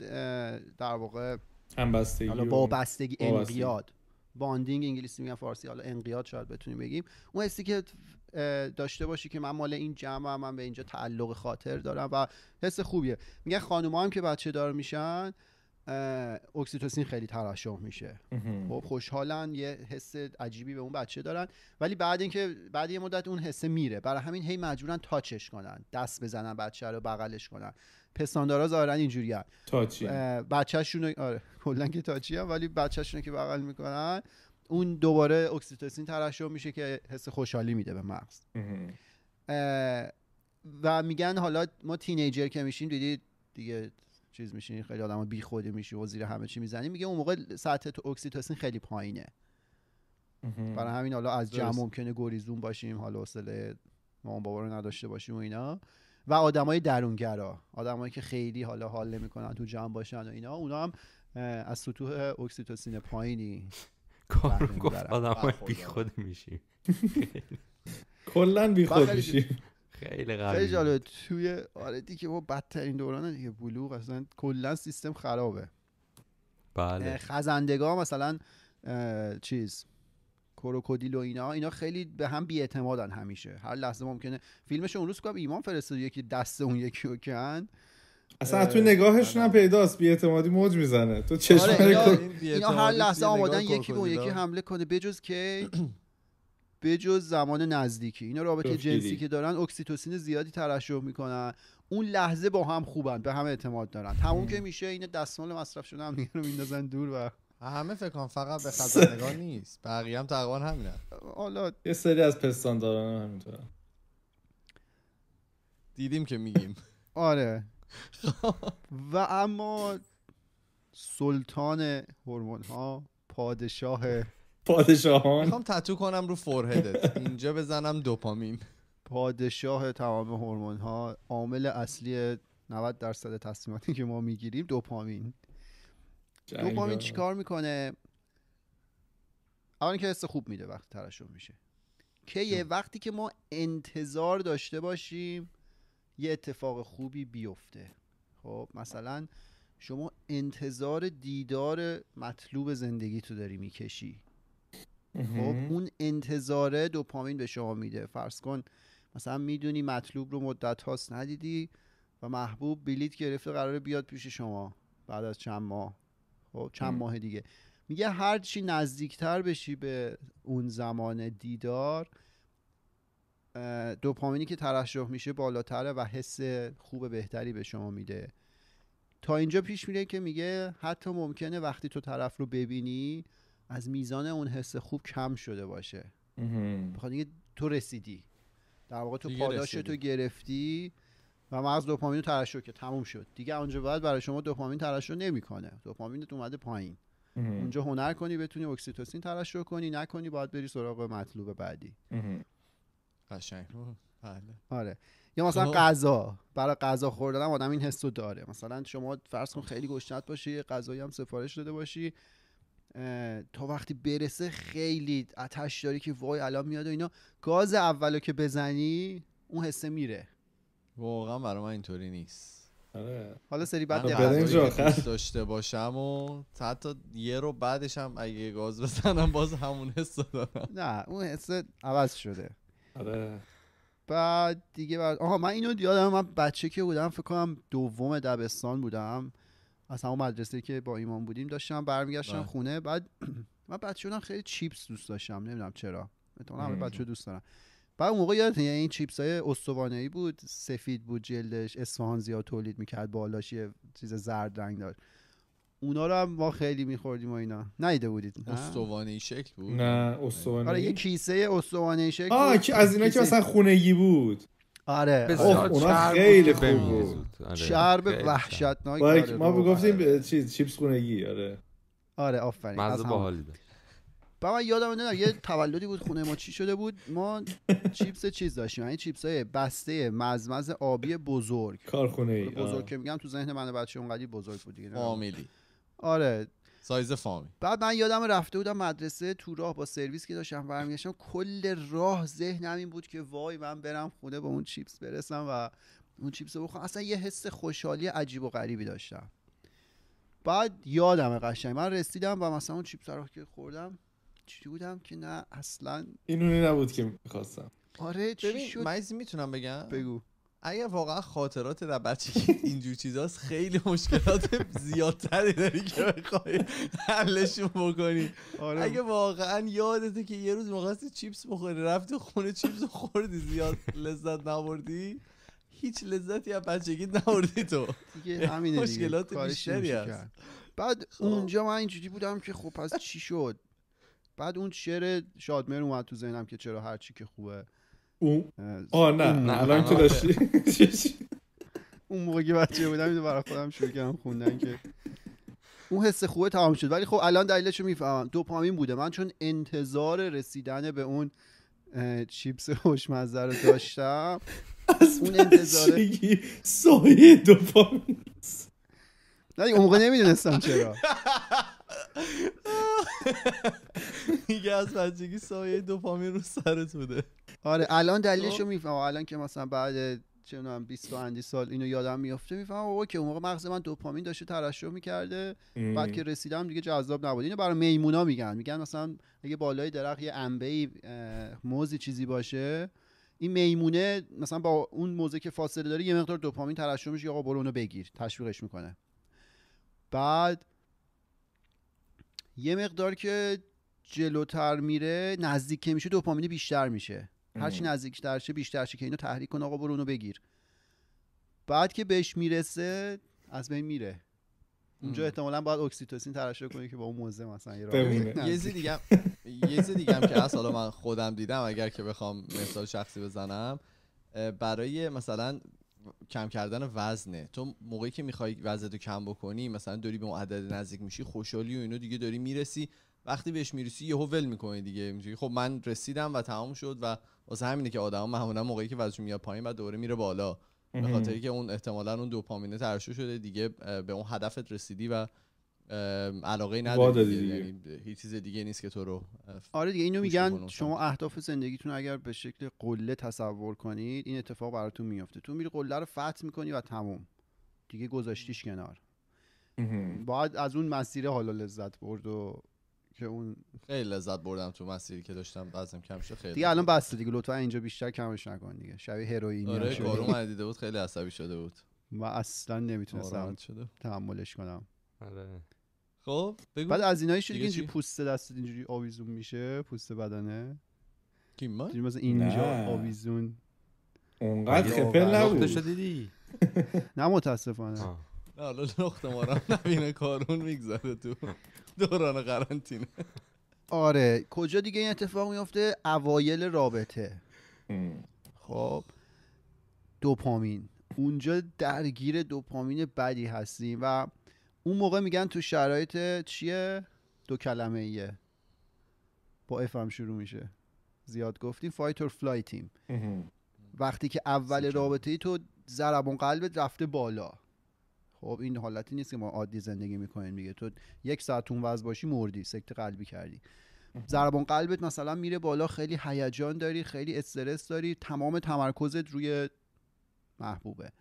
در واقع همبستگی حالا وابستگی انقیاد باندینگ انگلیسی میگن فارسی حالا انقیاد شاید بتونیم بگیم اون حسی که داشته باشی که من مال این هم من به اینجا تعلق خاطر دارم و حس خوبیه میگن خانوما هم که بچه دار میشن اکسیتوسین خیلی ترشح میشه خب خوشحالن یه حس عجیبی به اون بچه دارن ولی بعد اینکه بعد یه مدت اون حسه میره برای همین هی مجبورن تاچش کنن دست بزنن بچه رو بغلش کنن پستاندارا ظاهرا اینجوری تاچ بچه‌شون آره کلا که تاچی هم ولی بچه‌شون که بغل میکنن اون دوباره اکسیتوسین ترشح میشه که حس خوشحالی میده به مغز و میگن حالا ما تینیجر که میشیم دیدید دیگه چیز میشینی خیلی آدم بی خودی میشی و زیر همه چی میزنی میگه اون موقع سطح تو اکسیتوسین خیلی پایینه برای همین حالا از جمع ممکنه گریزون باشیم حالا حوصله مامان بابا رو نداشته باشیم و اینا و آدمای درونگرا آدمایی که خیلی حالا حال نمیکنن تو جمع باشن و اینا اونا هم از سطوح اکسیتوسین پایینی کار [laughs] گفت آدمای خود میشیم [laughs] کلا خود میشیم خیلی قوی خیلی توی آره دیگه با بدترین دوران دیگه بلوغ اصلا کلا سیستم خرابه بله خزندگاه مثلا چیز کروکودیل و اینا اینا خیلی به هم بیاعتمادن همیشه هر لحظه ممکنه فیلمش اون روز که ایمان فرستاد یکی دست اون یکی رو کن اصلا تو نگاهشون هم آره. پیداست بیاعتمادی موج میزنه تو چشم آره اینا, هر لحظه آمادن یکی به اون یکی حمله کنه بجز که [clears throat] به زمان نزدیکی اینا رابطه جنسی که دارن اکسیتوسین زیادی ترشح میکنن اون لحظه با هم خوبن به هم اعتماد دارن تموم که میشه این دستمال مصرف شده هم دیگه رو میندازن دور و همه فکر فقط به [laughs] خزندگان نیست بقیه هم تقریبا همینه حالا یه سری از دارن همینطوره دیدیم که میگیم [laughs] آره [laughs] و اما سلطان هورمون ها پادشاه پادشاهان میخوام تتو کنم رو فورهدت اینجا بزنم دوپامین پادشاه تمام هورمون ها عامل اصلی 90 درصد تصمیماتی که ما میگیریم دوپامین دوپامین چیکار میکنه اولی که حس خوب میده وقتی ترشح میشه که یه وقتی که ما انتظار داشته باشیم یه اتفاق خوبی بیفته خب مثلا شما انتظار دیدار مطلوب زندگی تو داری میکشی خب اون انتظار دوپامین به شما میده فرض کن مثلا میدونی مطلوب رو مدت هاست ندیدی و محبوب بلیت گرفته قراره بیاد پیش شما بعد از چند ماه خب چند ماه دیگه میگه هرچی نزدیکتر بشی به اون زمان دیدار دوپامینی که ترشح میشه بالاتره و حس خوب بهتری به شما میده تا اینجا پیش میره که میگه حتی ممکنه وقتی تو طرف رو ببینی از میزان اون حس خوب کم شده باشه بخواد دیگه تو رسیدی در واقع تو پاداش تو گرفتی و مغز دوپامین رو ترشح که تموم شد دیگه اونجا بعد برای شما دوپامین ترشح نمیکنه دوپامینت اومده پایین اونجا هنر کنی بتونی اکسیتوسین ترشح کنی نکنی باید بری سراغ مطلوب بعدی قشنگ بله. آره یا مثلا خب. غذا برای غذا خوردن آدم این حسو داره مثلا شما فرض کن خیلی گشنت باشی غذایی هم سفارش داده باشی تا وقتی برسه خیلی آتش داری که وای الان میاد و اینا گاز اولو که بزنی اون حسه میره واقعا برای من اینطوری نیست آره. حالا سری بعد داشته باشم و حتی یه رو بعدش هم اگه گاز بزنم باز همون حس دارم نه اون حس عوض شده آره بعد دیگه بعد آها من اینو یادم من بچه که بودم فکر کنم دوم دبستان بودم از همون مدرسه که با ایمان بودیم داشتم برمیگشتم بله. خونه بعد [clears throat] من بچه شدم خیلی چیپس دوست داشتم نمیدونم چرا مثلا همه بچه دوست دارم بعد اون موقع یادتون یعنی این چیپس های استوانه ای بود سفید بود جلدش اصفهان زیاد تولید میکرد بالاش یه چیز زرد رنگ داشت اونا رو هم ما خیلی میخوردیم و اینا نیده بودید استوانه شکل بود نه استوانه آره یه کیسه استوانه شکل آه از اینا که مثلا خونگی بود آره،, آره بسیار اونا خیلی خوب بود چرب آره، وحشتناک آره ما گفتیم چیز چیپس خونگی آره آره آفرین مزه باحال با من یادم نمیاد یه تولدی بود خونه ما چی شده بود ما چیپس چیز داشتیم این یعنی چیپس های بسته مزمز آبی بزرگ کارخونه ای آره، بزرگ که میگم تو ذهن من بچه اونقدی بزرگ بود دیگه آره سایز فامی بعد من یادم رفته بودم مدرسه تو راه با سرویس که داشتم برمیگشتم کل راه ذهنم این بود که وای من برم خونه با اون چیپس برسم و اون چیپس رو بخورم اصلا یه حس خوشحالی عجیب و غریبی داشتم بعد یادم قشنگ من رسیدم و مثلا اون چیپس رو که خوردم چی بودم که نه اصلا اینو نبود که میخواستم آره چی شد میتونم بگم بگو اگه واقعا خاطرات در که اینجور چیزاست خیلی مشکلات زیادتری داری که بخوای حلشون بکنی آره. اگه واقعا یادته که یه روز میخواستی چیپس بخوری رفتی خونه چیپس خوردی زیاد لذت نبردی هیچ لذتی از بچگی نبردی تو همینه مشکلات بیشتری هست بعد خب. اونجا من اینجوری بودم که خب پس چی شد بعد اون شعر شادمر اومد تو ذهنم که چرا هرچی که خوبه اون آه نه الان که داشتی [laughs] اون موقع که بچه بودم اینو برای خودم شروع کردم خوندن که اون حس خوبه تمام شد ولی خب الان دلیلش رو میفهمم دوپامین بوده من چون انتظار رسیدن به اون چیپس خوشمزه رو داشتم از اون انتظار سایه دوپامین نه اون موقع نمیدونستم چرا [laughs] میگه از بچگی سایه دوپامین رو سرت بوده آره الان دلیلشو میفهمم الان که مثلا بعد چه میدونم 20 تا اندی سال اینو یادم میفته میفهمم اوه که اون موقع مغز من دوپامین داشته ترشح میکرده بعد که رسیدم دیگه جذاب نبود اینو برای میمونا میگن میگن مثلا اگه بالای درخت یه انبه موزی چیزی باشه این میمونه مثلا با اون موزه که فاصله داره یه مقدار دوپامین ترشح میشه آقا برو اونو بگیر تشویقش میکنه بعد یه مقدار که جلوتر میره نزدیک که میشه دوپامین بیشتر میشه هرچی نزدیکتر شه بیشتر شه که اینو تحریک کنه، آقا برو اونو بگیر بعد که بهش میرسه از بین میره اونجا احتمالا باید اکسیتوسین ترشح کنی که با اون موزه مثلا یه یه دیگه یه دیگه که اصلا من خودم دیدم اگر که بخوام مثال شخصی بزنم برای مثلا کم کردن وزنه تو موقعی که میخوای وزنت رو کم بکنی مثلا داری به اون عدد نزدیک میشی خوشحالی و اینو دیگه داری میرسی وقتی بهش میرسی یهو ول میکنی دیگه میگی خب من رسیدم و تمام شد و واسه همینه که آدم معمولا موقعی که وزنش میاد پایین و دوره میره بالا به خاطر که اون احتمالا اون دوپامینه ترشح شده دیگه به اون هدفت رسیدی و علاقه نداری یعنی هیچ چیز دیگه نیست که تو رو آره دیگه اینو میگن شما اهداف زندگیتون اگر به شکل قله تصور کنید این اتفاق براتون میفته تو میری قله رو فتح میکنی و تموم دیگه گذاشتیش کنار باید از اون مسیر حالا لذت برد و که اون خیلی لذت بردم تو مسیری که داشتم بازم کم شد خیلی دیگه الان بسته دیگه لطفا اینجا بیشتر کمش نکن دیگه شبیه هروئین آره کارو من دیده بود خیلی عصبی شده بود و اصلا نمیتونستم تحملش کنم آره. خب بعد از اینایی شده که اینجوری پوست دست اینجوری آویزون میشه پوست بدنه کی ما مثلا اینجا آویزون اونقدر خپل نبود دیدی نه متاسفانه حالا نقطه ما رو نبینه کارون میگذره تو دوران قرنطینه آره کجا دیگه این اتفاق میفته اوایل رابطه خب دوپامین اونجا درگیر دوپامین بدی هستیم و اون موقع میگن تو شرایط چیه دو کلمه با اف شروع میشه زیاد گفتیم فایت اور فلای تیم وقتی که اول رابطه ای تو ضربان قلبت رفته بالا خب این حالتی نیست که ما عادی زندگی میکنیم میگه تو یک ساعت اون باشی مردی سکت قلبی کردی ضربان قلبت مثلا میره بالا خیلی هیجان داری خیلی استرس داری تمام تمرکزت روی محبوبه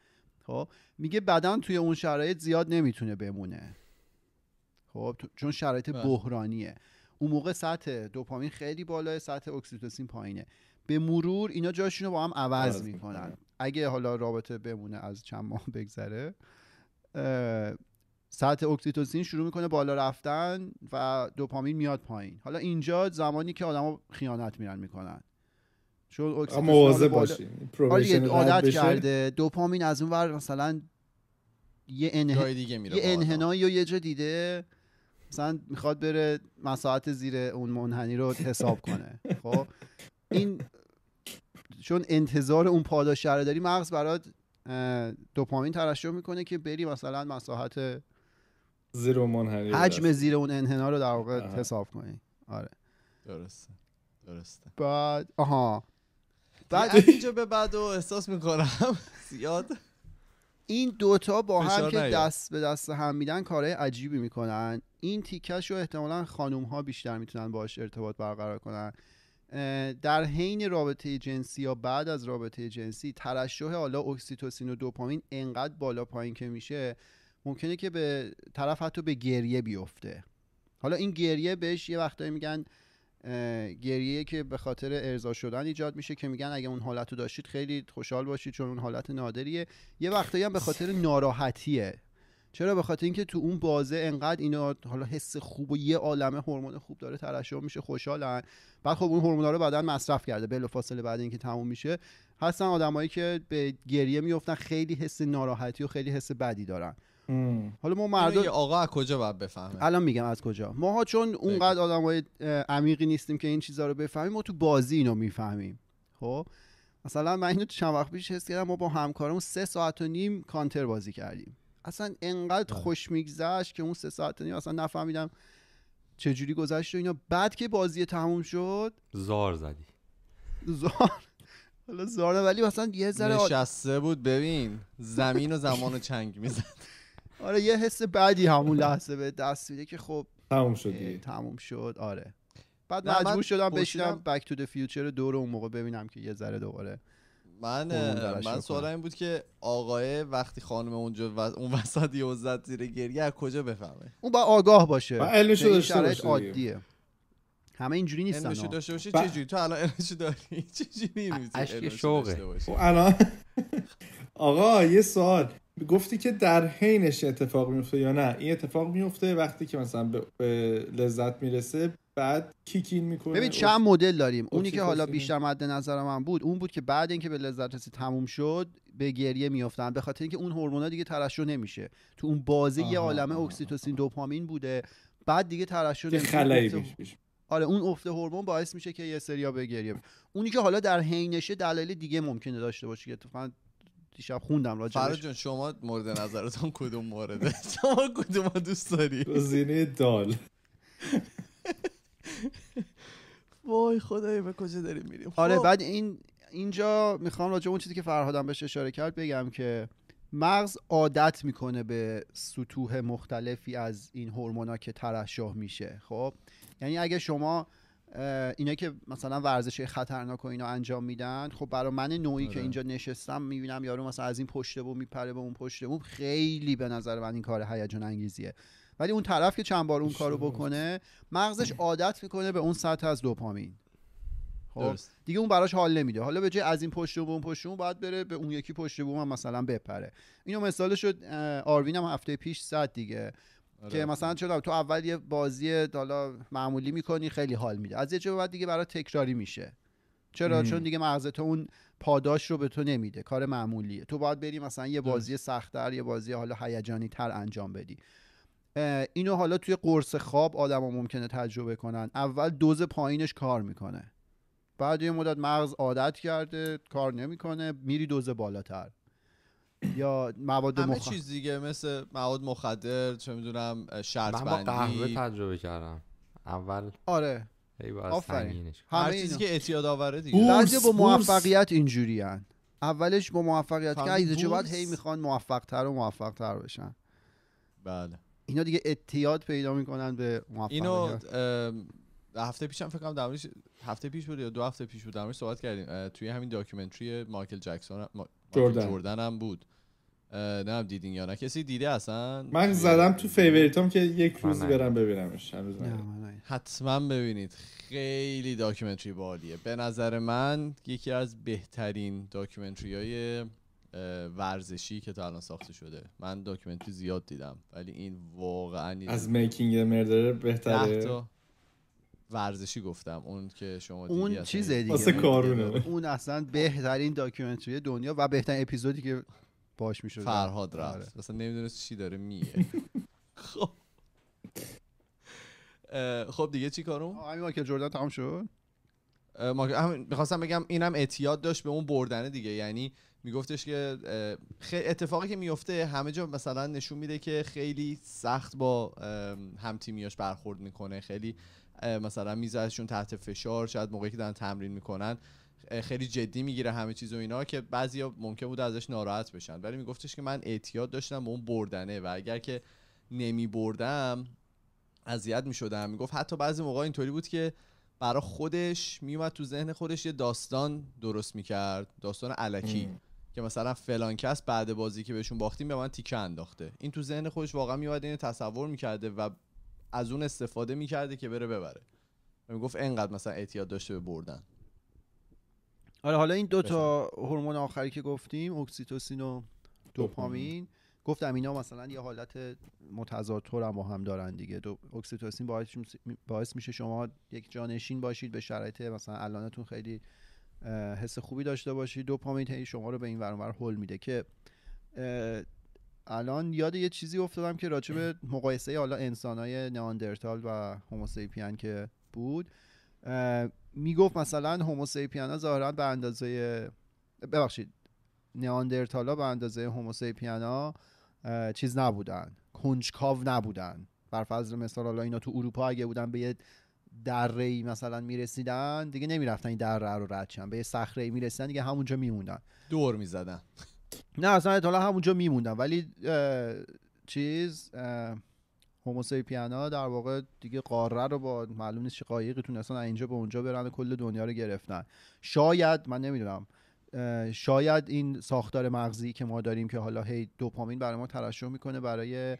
خب میگه بدن توی اون شرایط زیاد نمیتونه بمونه خب چون شرایط بله. بحرانیه اون موقع سطح دوپامین خیلی بالاه سطح اکسیتوسین پایینه به مرور اینا جاشون رو با هم عوض میکنن اگه حالا رابطه بمونه از چند ماه بگذره سطح اکسیتوسین شروع میکنه بالا رفتن و دوپامین میاد پایین حالا اینجا زمانی که آدما خیانت میرن میکنن شد اکسیتوسین عادت کرده دوپامین از اون ور مثلا یه انه... دیگه میره یه انحنایی یه جا دیده مثلا میخواد بره مساحت زیر اون منحنی رو حساب کنه [laughs] خب این چون انتظار اون پاداش رو داری مغز برات دوپامین ترشح میکنه که بری مثلا مساحت زیر اون منحنی حجم زیر اون انحنا رو در واقع حساب کنی آره درسته درسته بعد آها بعد یعنی اینجا به بعد و احساس میکنم [laughs] زیاد این دوتا با هم که دست به دست هم میدن کارهای عجیبی میکنن این تیکش رو احتمالا خانوم ها بیشتر میتونن باش ارتباط برقرار کنن در حین رابطه جنسی یا بعد از رابطه جنسی ترشح حالا اکسیتوسین و دوپامین انقدر بالا پایین که میشه ممکنه که به طرف حتی به گریه بیفته حالا این گریه بهش یه وقتایی میگن گریه که به خاطر ارضا شدن ایجاد میشه که میگن اگه اون حالت رو داشتید خیلی خوشحال باشید چون اون حالت نادریه یه وقتایی هم به خاطر ناراحتیه چرا به خاطر اینکه تو اون بازه انقدر اینا حالا حس خوب و یه عالمه هورمون خوب داره ترشح میشه خوشحالن بعد خب اون هورمونا رو بعدا مصرف کرده و فاصله بعد اینکه تموم میشه هستن آدمایی که به گریه میفتن خیلی حس ناراحتی و خیلی حس بدی دارن ام. حالا ما مردم آقا از کجا باید بفهمه الان میگم از کجا ماها چون اونقدر آدمای عمیقی نیستیم که این چیزا رو بفهمیم ما تو بازی اینو میفهمیم خب مثلا من اینو چند وقت پیش حس کردم ما با همکارمون سه ساعت و نیم کانتر بازی کردیم اصلا انقدر خوش میگذشت که اون سه ساعت و نیم اصلا نفهمیدم چجوری گذشت و اینا بعد که بازی تموم شد زار زدی زار حالا زار ولی مثلا یه ذره نشسته بود ببین زمین و زمان چنگ میزد آره یه حس بعدی همون لحظه به دست میده که خب تموم شد تموم شد آره بعد مجبور شدم بشینم بک تو د فیوچر دو رو اون موقع ببینم که یه ذره دوباره من من سوال این بود که آقای وقتی خانم اونجا و... اون وسط یه زد زیر گریه از کجا بفهمه اون با آگاه باشه من علمشو داشته عادیه همه اینجوری نیستن علمشو داشته باشه چه جوری؟ تو الان علمشو داری [laughs] جوری می‌نویسی اشک شوقه خب الان [laughs] آقا یه سوال گفتی که در حینش اتفاق میفته یا نه این اتفاق میفته وقتی که مثلا به لذت میرسه بعد کیکین میکنه ببین چند مدل داریم اونی که حالا خب، بیشتر مد نظر من بود اون بود که بعد اینکه به لذت رسید تموم شد به گریه میافتن به خاطر اینکه اون هورمونا دیگه ترشح نمیشه تو اون بازی یه عالمه اکسیتوسین دوپامین بوده بعد دیگه ترشح نمیشه آره اون افت هورمون باعث میشه که یه سریا به گریه اونی که حالا در حینشه دلایل دیگه ممکنه داشته باشه که دیشب خوندم راجعش فراد جان شما مورد نظرتون کدوم مورده [laughs] شما کدوم دوست داری گزینه دال وای خدای به کجا داریم میریم خب. آره بعد این اینجا میخوام راجع اون چیزی که فرهادم بهش اشاره کرد بگم که مغز عادت میکنه به سطوح مختلفی از این هورمونا که ترشح میشه خب یعنی اگه شما اینا که مثلا ورزش خطرناک و اینا انجام میدن خب برای من نوعی که آره. اینجا نشستم میبینم یارو مثلا از این پشت بوم میپره به اون پشت بوم خیلی به نظر من این کار هیجان انگیزیه ولی اون طرف که چند بار اون کارو بکنه مغزش عادت میکنه به اون سطح از دوپامین خب دیگه اون براش حال نمیده حالا به جای از این پشت بوم پشت بوم باید بره به اون یکی پشت بوم هم مثلا بپره اینو مثال شد آروین هم هفته پیش زد دیگه آره. که مثلا چرا تو اول یه بازی حالا معمولی میکنی خیلی حال میده از یه جا بعد دیگه برای تکراری میشه چرا چون دیگه مغز تو اون پاداش رو به تو نمیده کار معمولیه تو باید بری مثلا یه بازی سختتر یه بازی حالا هیجانی تر انجام بدی اینو حالا توی قرص خواب ها ممکنه تجربه کنن اول دوز پایینش کار میکنه بعد یه مدت مغز عادت کرده کار نمیکنه میری دوز بالاتر یا مواد همه چیز دیگه مثل مواد مخدر چه میدونم شرط من با قهوه تجربه کردم اول آره آفرین هر چیزی که اعتیاد آوره دیگه بعضی با موفقیت اینجوری هن. اولش با موفقیت که چه باید هی میخوان موفق تر و موفق تر بشن بله اینا دیگه اعتیاد پیدا میکنن به موفقیت اینو هفته پیشم فکر کنم هفته پیش بود یا دو هفته پیش بود در صحبت کردیم توی همین داکیومنتری مایکل جکسون جوردن هم بود نه دیدین یا نه کسی دیده اصلا من زدم تو فیوریتام که یک روز برم ببینمش حتما ببینید خیلی داکیومنتری بالیه به نظر من یکی از بهترین داکیومنتری های ورزشی که تا الان ساخته شده من داکیومنتری زیاد دیدم ولی این واقعا از میکینگ مردر بهتره ورزشی گفتم اون که شما دیدی اون چیز دیگه اون اصلا بهترین داکیومنتری دنیا و بهترین اپیزودی که باش میشد فرهاد آره. رفت اصلا نمیدونست چی داره میه [laughs] خب. خب دیگه چی کارون؟ همین مایکل جردن تمام شد میخواستم بگم اینم اعتیاد داشت به اون بردنه دیگه یعنی میگفتش که اتفاقی که میفته همه جا مثلا نشون میده که خیلی سخت با هم همتیمیاش برخورد میکنه خیلی مثلا میذارشون تحت فشار شاید موقعی که دارن تمرین میکنن خیلی جدی میگیره همه چیز و اینا که بعضیا ممکن بود ازش ناراحت بشن ولی میگفتش که من اعتیاد داشتم به اون بردنه و اگر که نمی بردم اذیت میشدم میگفت حتی بعضی موقع اینطوری بود که برا خودش میومد تو ذهن خودش یه داستان درست میکرد داستان علکی که مثلا فلان کس بعد بازی که بهشون باختیم به من تیکه انداخته این تو ذهن خودش واقعا میواد اینو تصور میکرده و از اون استفاده میکرده که بره ببره میگفت یعنی انقدر مثلا اعتیاد داشته به بردن آره حالا این دو تا هورمون آخری که گفتیم اکسیتوسین و دوپامین گفتم اینا مثلا یه حالت متضاد هم با هم دارن دیگه دو اکسیتوسین باعث, میشه شما یک جانشین باشید به شرایط مثلا الانتون خیلی حس خوبی داشته باشید دوپامین هی شما رو به این ور حل هول میده که الان یاد یه چیزی افتادم که راجع به مقایسه حالا انسانای نئاندرتال و هوموسیپین که بود میگفت مثلا هوموسیپین ظاهرا به اندازه ببخشید نئاندرتالا به اندازه هوموسیپین چیز نبودن کنجکاو نبودن بر فضل مثال حالا اینا تو اروپا اگه بودن به یه دره ای مثلا میرسیدن دیگه نمیرفتن این دره رو رد به یه صخره ای میرسیدن دیگه همونجا میموندن دور میزدن نه اصلا احتمالا همونجا میموندم ولی اه، چیز هوموسی پیانا در واقع دیگه قاره رو با معلوم نیست چه قایقی تونستن اینجا به اونجا برن و کل دنیا رو گرفتن شاید من نمیدونم شاید این ساختار مغزی که ما داریم که حالا هی دوپامین برای ما ترشح میکنه برای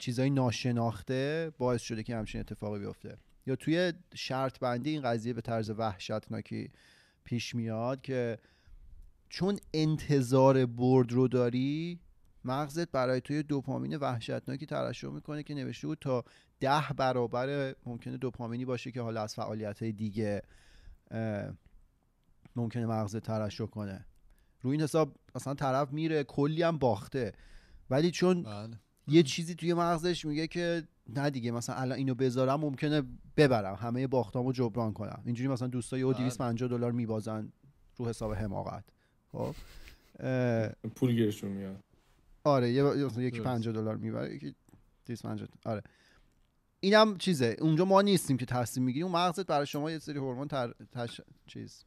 چیزهای ناشناخته باعث شده که همچین اتفاقی بیفته یا توی شرط بندی این قضیه به طرز وحشتناکی پیش میاد که چون انتظار برد رو داری مغزت برای توی دوپامین وحشتناکی ترشح میکنه که نوشته بود تا ده برابر ممکنه دوپامینی باشه که حالا از فعالیت دیگه ممکنه مغزت ترشح کنه روی این حساب اصلا طرف میره کلی هم باخته ولی چون بله، بله. یه چیزی توی مغزش میگه که نه دیگه مثلا الان اینو بذارم ممکنه ببرم همه باختامو جبران کنم اینجوری مثلا دوستای او 250 بله. دلار میبازن رو حساب حماقت خب پول گیرشون میاد آره یه یکی 50 دلار میبره یکی 250 آره اینم چیزه اونجا ما نیستیم که تصمیم میگیریم مغزت برای شما یه سری هورمون تر... چیز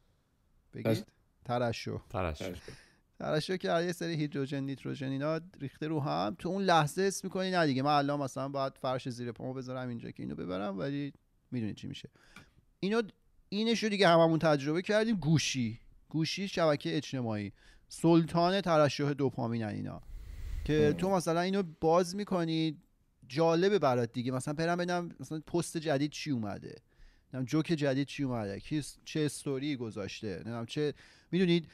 بگید ترشو ترشو ترشو که یه سری هیدروژن نیتروژن اینا ریخته رو هم تو اون لحظه حس میکنی نه دیگه من الان مثلا باید فرش زیر پامو بذارم اینجا که اینو ببرم ولی میدونی چی میشه اینو اینشو دیگه هممون تجربه کردیم گوشی گوشی شبکه اجتماعی سلطان ترشح دوپامین اینا که تو مثلا اینو باز میکنی جالبه برات دیگه مثلا برم ببینم مثلا پست جدید چی اومده نمیدونم جوک جدید چی اومده کی چه استوری گذاشته نم چه میدونید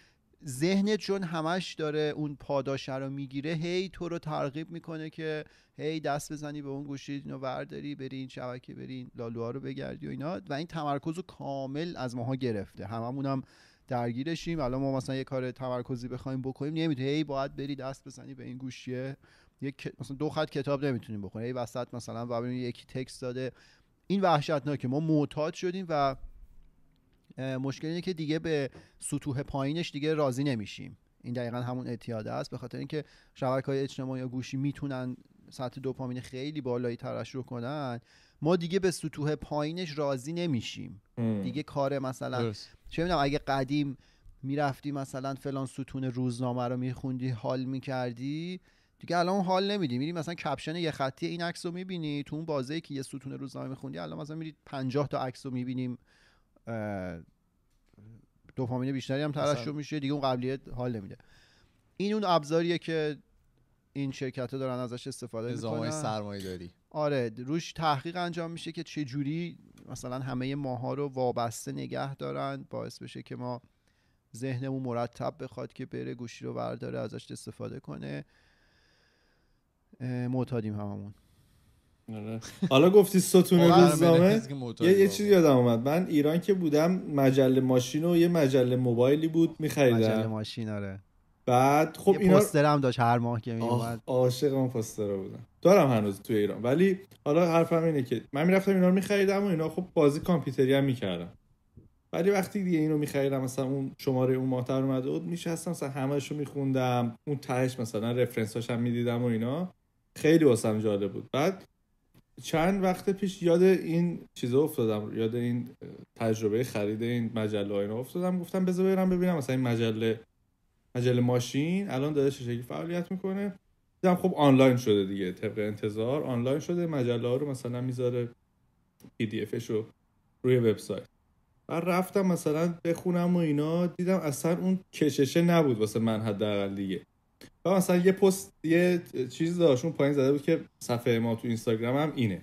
ذهنت چون همش داره اون پاداشه رو میگیره هی تو رو ترغیب میکنه که هی دست بزنی به اون گوشی اینو ورداری بری این شبکه بری این لالوها رو بگردی و اینا و این تمرکز رو کامل از ماها گرفته هممون هم درگیرشیم الان ما مثلا یه کار تمرکزی بخوایم بکنیم نمیتونی هی باید بری دست بزنی به این گوشیه یک مثلا دو خط کتاب نمیتونیم بخونیم هی وسط مثلا و یکی تکست داده این وحشتناکه ما معتاد شدیم و مشکل اینه که دیگه به سطوح پایینش دیگه راضی نمیشیم این دقیقا همون اعتیاد است به خاطر اینکه شبکه های اجتماعی یا گوشی میتونن سطح دوپامین خیلی بالایی ترشح کنن ما دیگه به سطوح پایینش راضی نمیشیم دیگه کار مثلا چه میدونم اگه قدیم میرفتی مثلا فلان ستون روزنامه رو میخوندی حال میکردی دیگه الان حال نمیدی میری مثلا کپشن یه خطی این عکس رو میبینی تو اون بازه که یه ستون روزنامه میخوندی الان مثلا میری پنجاه تا عکس رو میبینیم دوپامین بیشتری هم ترشح میشه دیگه اون قبلیه حال نمیده این اون ابزاریه که این شرکت ها دارن ازش استفاده میکنن سرمایه داری آره روش تحقیق انجام میشه که چه جوری مثلا همه ماها رو وابسته نگه دارن باعث بشه که ما ذهنمون مرتب بخواد که بره گوشی رو برداره ازش استفاده کنه معتادیم هممون آره. حالا گفتی ستون خب، روزنامه یه, یه چیزی یادم اومد من ایران که بودم مجله ماشین و یه مجله موبایلی بود میخریدم مجله ماشین آره بعد خب اینا پوستر هم داشت هر ماه که میومد عاشق اون پوسترا بودم دارم هنوز تو ایران ولی حالا حرفم اینه که من میرفتم اینا رو میخریدم و اینا خب بازی کامپیوتری هم میکردم ولی وقتی دیگه اینو میخریدم مثلا اون شماره اون ماهتر اومده بود می‌شستم مثلا همهش رو میخوندم اون تهش مثلا رفرنس هم میدیدم و اینا خیلی واسم جالب بود بعد چند وقت پیش یاد این چیزا افتادم یاد این تجربه خرید این مجله اینا افتادم گفتم بذار ببینم مثلا این مجله مجله ماشین الان داره چه فعالیت میکنه دیدم خب آنلاین شده دیگه طبق انتظار آنلاین شده مجله ها رو مثلا میذاره پی دی افش رو روی وبسایت و رفتم مثلا بخونم و اینا دیدم اصلا اون کششه نبود واسه من حداقل دیگه و مثلا یه پست یه چیز اون پایین زده بود که صفحه ما تو اینستاگرام هم اینه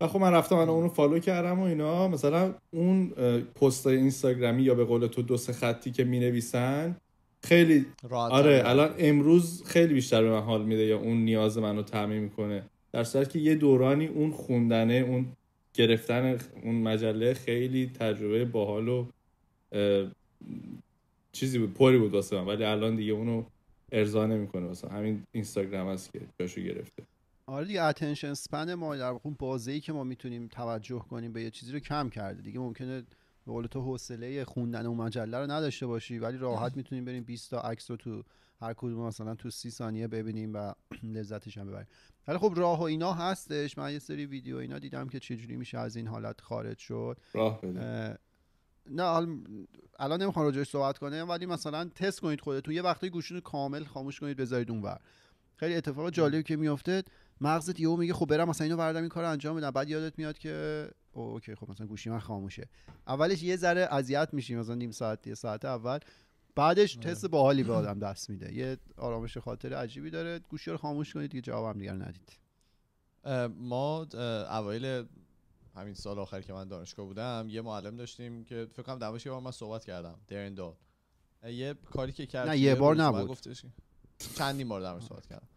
و خب من رفتم اونو فالو کردم و اینا مثلا اون پست اینستاگرامی یا به قول تو دو سه خطی که می نویسن خیلی آره الان امروز خیلی بیشتر به من حال میده یا اون نیاز منو تعمین میکنه در صورت که یه دورانی اون خوندنه اون گرفتن اون مجله خیلی تجربه باحال و چیزی بود پری بود واسه من ولی الان دیگه اونو ارضا نمیکنه واسه همین اینستاگرام هست که جاشو گرفته آره دیگه اتنشن سپن ما در واقع اون که ما میتونیم توجه کنیم به یه چیزی رو کم کرده دیگه ممکنه به تو حوصله خوندن اون مجله رو نداشته باشی ولی راحت میتونیم بریم 20 تا عکس رو تو هر کدوم مثلا تو 30 ثانیه ببینیم و [clears throat] لذتش هم ببریم ولی خب راه و اینا هستش من یه سری ویدیو اینا دیدم که چجوری میشه از این حالت خارج شد راه نه الان نمیخوام راجعش صحبت کنم ولی مثلا تست کنید خودتون یه وقتی گوشتون کامل خاموش کنید بذارید اونور خیلی اتفاق جالبی که میافته مغزت یهو میگه خب برم مثلا اینو بردم این کار انجام بدم بعد یادت میاد که اوکی خب مثلا گوشی من خاموشه اولش یه ذره اذیت میشیم مثلا نیم ساعت یه ساعت اول بعدش آره. تست باحالی به آدم دست میده یه آرامش خاطر عجیبی داره گوشی رو خاموش کنید دیگه جواب هم دیگر ندید ما اوایل همین سال آخر که من دانشگاه بودم یه معلم داشتیم که فکر کنم با من صحبت کردم درین یه کاری که کرد نه یه بار نبود چندین بار صحبت کردم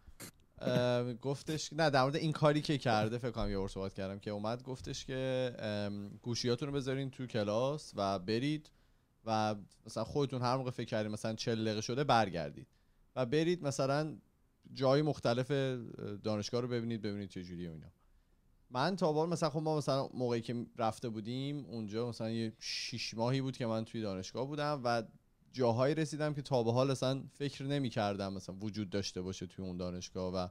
گفتش نه در مورد این کاری که کرده فکر کنم یه بار کردم که اومد گفتش که گوشیاتون رو بذارین تو کلاس و برید و مثلا خودتون هر موقع فکر کردین مثلا چه لغه شده برگردید و برید مثلا جای مختلف دانشگاه رو ببینید ببینید چه جوریه اینا من تا بار مثلا خب ما مثلا موقعی که رفته بودیم اونجا مثلا یه شیش ماهی بود که من توی دانشگاه بودم و جاهایی رسیدم که تا به حال اصلا فکر نمی کردم مثلا وجود داشته باشه توی اون دانشگاه و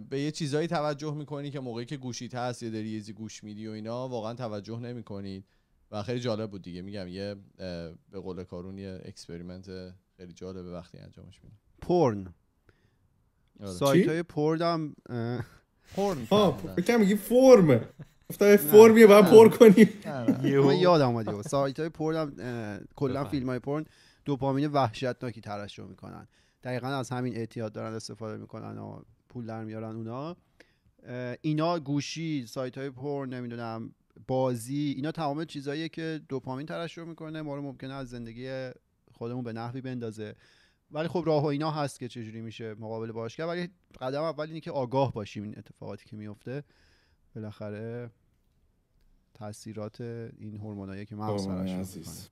به یه چیزایی توجه میکنی که موقعی که گوشی هست یه داری گوش میدی و اینا واقعا توجه نمیکنید و خیلی جالب بود دیگه میگم یه به قول کارون یه اکسپریمنت خیلی جالبه وقتی انجامش میدی پورن آره. سایت های پورن هم پورن میگی فرم گفتم یه فرمی پر کنیم [laughs] من یادم اومد سایت های پرن کلا فیلم های پرن دوپامین وحشتناکی ترشح میکنن دقیقا از همین اعتیاد دارن استفاده میکنن و پول در میارن اونا اینا گوشی سایت های پر نمیدونم بازی اینا تمام چیزاییه که دوپامین ترشح میکنه ما رو ممکنه از زندگی خودمون به نحوی بندازه ولی خب راه و اینا هست که چجوری میشه مقابل باش کرد ولی قدم اول اینه که آگاه باشیم این اتفاقاتی که میفته بالاخره تاثیرات این هورمونایی که مغز سرش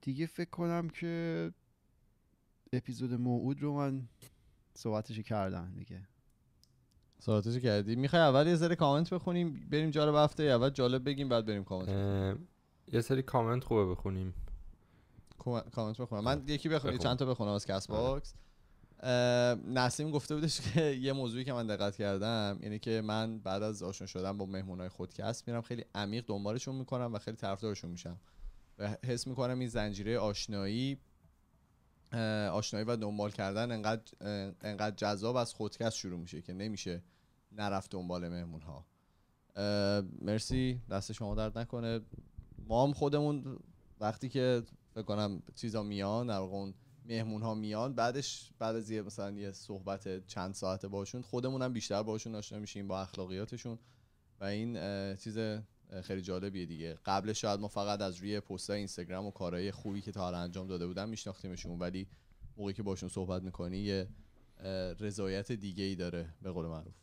دیگه فکر کنم که اپیزود موعود رو من صحبتش کردن دیگه صحبتش کردی میخوای اول یه ذره کامنت بخونیم بریم جالب هفته اول جالب بگیم بعد بریم کامنت یه سری کامنت خوبه بخونیم کامنت بخونم من خب. یکی بخونم چند تا بخونم از کس باکس نسیم گفته بودش که [laughs] یه موضوعی که من دقت کردم یعنی که من بعد از آشنا شدن با مهمونای خودکست میرم خیلی عمیق دنبالشون میکنم و خیلی طرفدارشون میشم و حس میکنم این زنجیره آشنایی آشنایی و دنبال کردن انقدر انقدر جذاب از خودکست شروع میشه که نمیشه نرفت دنبال مهمون ها مرسی دست شما درد نکنه ما هم خودمون وقتی که فکر کنم چیزا میان در اون مهمون ها میان بعدش بعد از یه مثلا یه صحبت چند ساعته باشون خودمون هم بیشتر باشون آشنا میشیم با اخلاقیاتشون و این چیز خیلی جالبیه دیگه قبل شاید ما فقط از روی پست اینستاگرام و کارهای خوبی که تا حالا انجام داده بودن میشناختیمشون ولی موقعی که باشون صحبت میکنی یه رضایت دیگه ای داره به قول معروف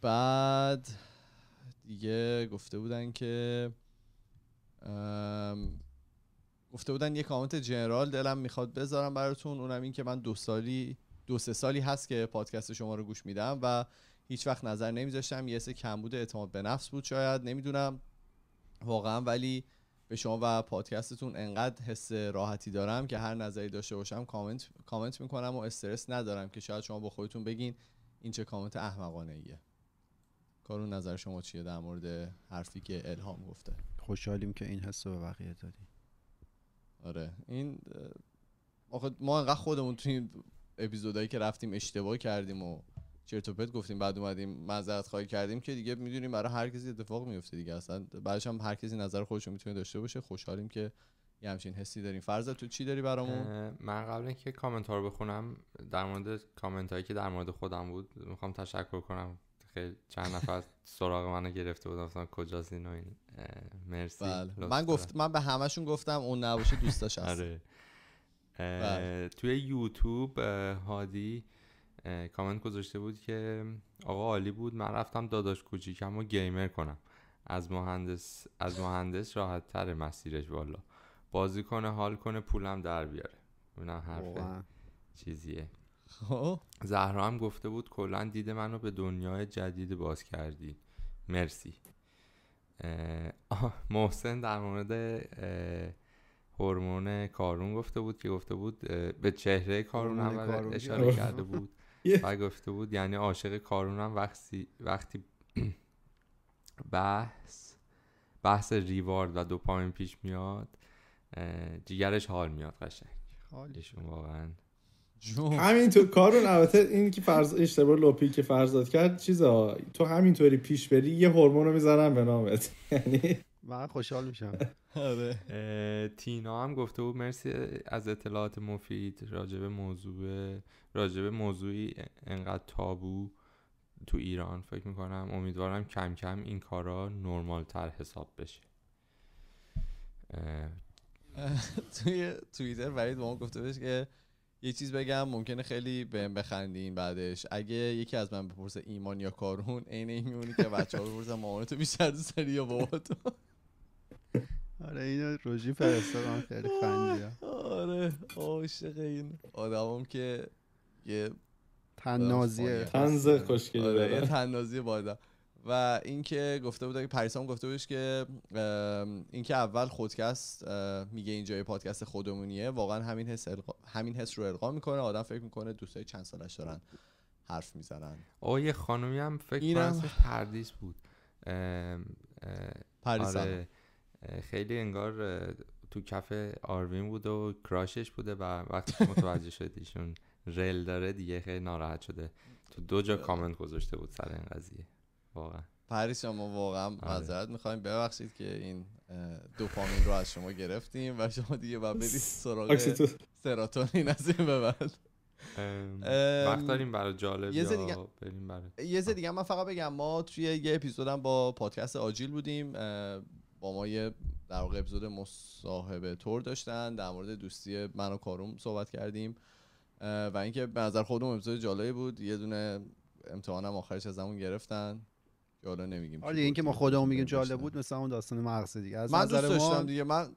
بعد دیگه گفته بودن که گفته بودن یک کامنت جنرال دلم میخواد بذارم براتون اونم این که من دو سالی دو سه سالی هست که پادکست شما رو گوش میدم و هیچ وقت نظر نمیذاشتم یه سه کمبود اعتماد به نفس بود شاید نمیدونم واقعا ولی به شما و پادکستتون انقدر حس راحتی دارم که هر نظری داشته باشم کامنت کامنت میکنم و استرس ندارم که شاید شما با خودتون بگین این چه کامنت احمقانه ایه کارون نظر شما چیه در مورد حرفی که الهام گفته خوشحالیم که این حس رو به بقیه آره این آخه ما انقدر خودمون تو این اپیزودایی که رفتیم اشتباه کردیم و چرت و گفتیم بعد اومدیم معذرت خواهی کردیم که دیگه میدونیم برای هر کسی اتفاق میفته دیگه اصلا بعدش هم هر کسی نظر خودش رو میتونه داشته باشه خوشحالیم که یه همچین حسی داریم فرض تو چی داری برامون من قبل اینکه کامنت ها رو بخونم در مورد کامنت هایی که در مورد خودم بود میخوام تشکر کنم خیلی چند نفر سراغ منو گرفته بودم مثلا کجاست اینو این مرسی بله. من گفت من به همشون گفتم اون نباشه دوست داشت آره. بله. توی یوتیوب هادی کامنت گذاشته بود که آقا عالی بود من رفتم داداش کوچیکم و گیمر کنم از مهندس از مهندس راحت تر مسیرش والا بازی کنه حال کنه پولم در بیاره اونم حرف چیزیه خب. زهرا هم گفته بود کلا دید منو به دنیای جدید باز کردی مرسی محسن در مورد هورمون کارون گفته بود که گفته بود به چهره کارون هم اشاره کرده بود [laughs] و گفته بود یعنی عاشق کارون هم وقتی وقتی [clears throat] بحث بحث ریوارد و دوپامین پیش میاد جیگرش حال میاد قشنگ حالشون واقعا همینطور کارون البته این که فرض اشتباه لوپی که فرضات کرد چیزا تو همینطوری پیش بری یه هورمونو رو به نامت [laughs] یعنی من خوشحال میشم آره. تینا هم گفته بود مرسی از اطلاعات مفید راجبه موضوع راجبه موضوعی انقدر تابو تو ایران فکر میکنم امیدوارم کم کم این کارا نرمال تر حساب بشه توی توییتر فرید به ما گفته بشه که یه چیز بگم ممکنه خیلی بهم بخندین بعدش اگه یکی از من بپرسه ایمان یا کارون عین این میمونی که بچه ها مامان مامانتو بیشتر دوست داری یا باباتو آره اینو روژی هم خیلی آره عاشق این آدمام که یه تنازیه آره، تنز خوشگلی آره یه تنازیه و اینکه گفته بود پریسام گفته بودش که اینکه اول خودکست میگه اینجای پادکست خودمونیه واقعا همین حس همین حس رو القا میکنه آدم فکر میکنه دوستای چند سالش دارن حرف میزنن آه یه خانومی هم فکر پردیز هم... پردیس بود پریسا آره. خیلی انگار تو کف آروین بود و کراشش بوده و وقتی متوجه [laughs] شدیشون ایشون ریل داره دیگه خیلی ناراحت شده تو دو جا کامنت گذاشته بود سر این قضیه واقعا پریس ما واقعا آره. معذرت میخوایم ببخشید که این دوپامین رو از شما گرفتیم و شما دیگه باید برید سراغ سراتونین از این به بعد وقت داریم برای جالب یه دیگه بریم برای یه دیگه من فقط بگم ما توی یه اپیزودم با پادکست آجیل بودیم با ما یه در واقع اپیزود مصاحبه تور داشتن در مورد دوستی من و کاروم صحبت کردیم و اینکه به نظر خودم اپیزود جالبی بود یه دونه امتحانم آخرش از همون گرفتن که حالا نمیگیم حالا اینکه ما خودمون میگیم جالب بود مثلا اون داستان مغز دیگه از من دوست داشتم ما... دیگه من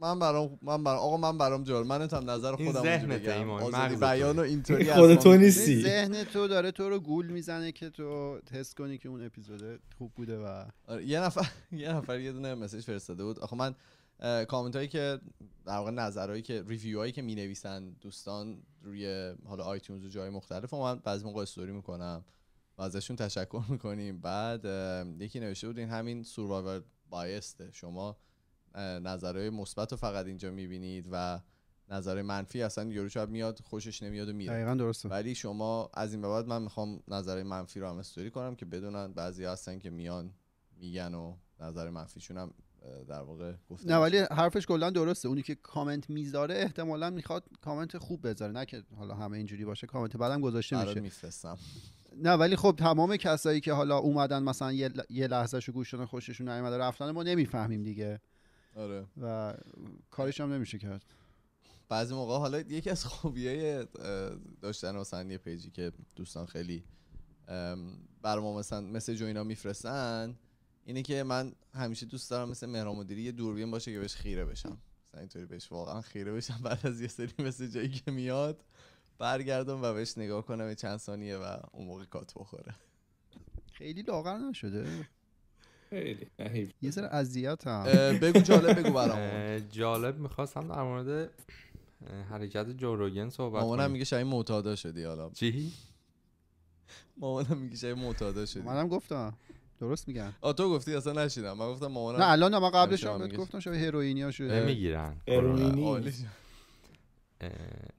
من برام من برام آقا من برام جالب من هم نظر خودم این بگم مغز بیان و اینطوری خود تو نیستی ذهن تو داره تو رو گول میزنه که تو تست کنی که اون اپیزود خوب بوده و آره، یه نفر [laughs] یه نفر یه دونه مسیج فرستاده بود آخه من کامنت هایی که در واقع نظرهایی که ریویو هایی که می نویسن دوستان روی حالا آیتونز و جای مختلف و من بعضی موقع استوری میکنم و ازشون تشکر میکنیم بعد یکی نوشته بود این همین سوروایور بایسته شما نظرهای مثبت رو فقط اینجا میبینید و نظر منفی اصلا یورو شب میاد خوشش نمیاد و میره دقیقا درسته ولی شما از این به بعد من میخوام نظر منفی رو هم استوری کنم که بدونن بعضی هستن که میان میگن و نظر منفیشون هم در واقع گفته نه ولی حرفش کلا درسته اونی که کامنت میذاره احتمالا میخواد کامنت خوب بذاره نه که حالا همه اینجوری باشه کامنت بعدم گذاشته میشه میفرستم نه ولی خب تمام کسایی که حالا اومدن مثلا یه, یه لحظه شو گوش خوششون نیومد رفتن ما نمیفهمیم دیگه آره و کارش هم نمیشه کرد بعضی موقع حالا یکی از خوبیه داشتن مثلا یه پیجی که دوستان خیلی بر ما مثلا مسیج و اینا میفرستن اینه که من همیشه دوست دارم مثل مهران مدیری یه دوربین باشه که بهش خیره بشم مثلا اینطوری بهش واقعا خیره بشم [laughs] بعد از یه سری مسیجایی که میاد برگردم و بهش نگاه کنم چند ثانیه و اون موقع کات بخوره خیلی لاغر نشده خیلی یه سر اذیت هم بگو جالب بگو برامون جالب میخواستم در مورد حرکت جوروگن صحبت مامانم میگه شاید معتادا شدی حالا چی مامانم میگه شاید معتادا شدی منم گفتم درست میگن آ تو گفتی اصلا نشیدم من گفتم مامانم نه الان من قبلش هم گفتم شاید هیروئینیا شده نمیگیرن آره، آره،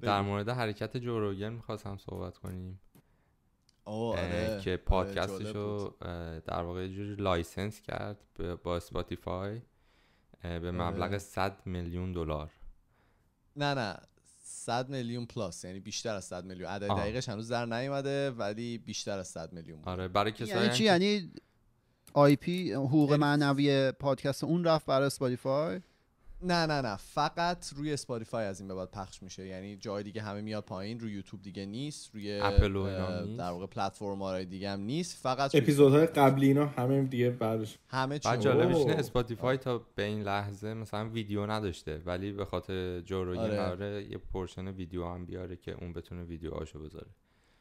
در مورد حرکت جوروگن میخواستم صحبت کنیم آره. آره، که آره، پادکستش رو در واقع جوری لایسنس کرد با اسپاتیفای به مبلغ 100 میلیون دلار نه نه 100 میلیون پلاس یعنی بیشتر از 100 میلیون عدد دقیقش هنوز در نیومده ولی بیشتر از 100 میلیون آره برای یعنی کسایی یعنی چی یعنی آی پی حقوق یعنی معنوی پادکست اون رفت برای اسپاتیفای نه نه نه فقط روی اسپاتیفای از این به بعد پخش میشه یعنی جای دیگه همه میاد پایین روی یوتیوب دیگه نیست روی اپل و در واقع پلتفرم های دیگه هم نیست فقط اپیزودهای قبلی اینا همه دیگه بعدش همه چی اینه اسپاتیفای تا به این لحظه مثلا ویدیو نداشته ولی به خاطر جورو آره. یه پورشن ویدیو هم بیاره که اون بتونه ویدیوهاشو بذاره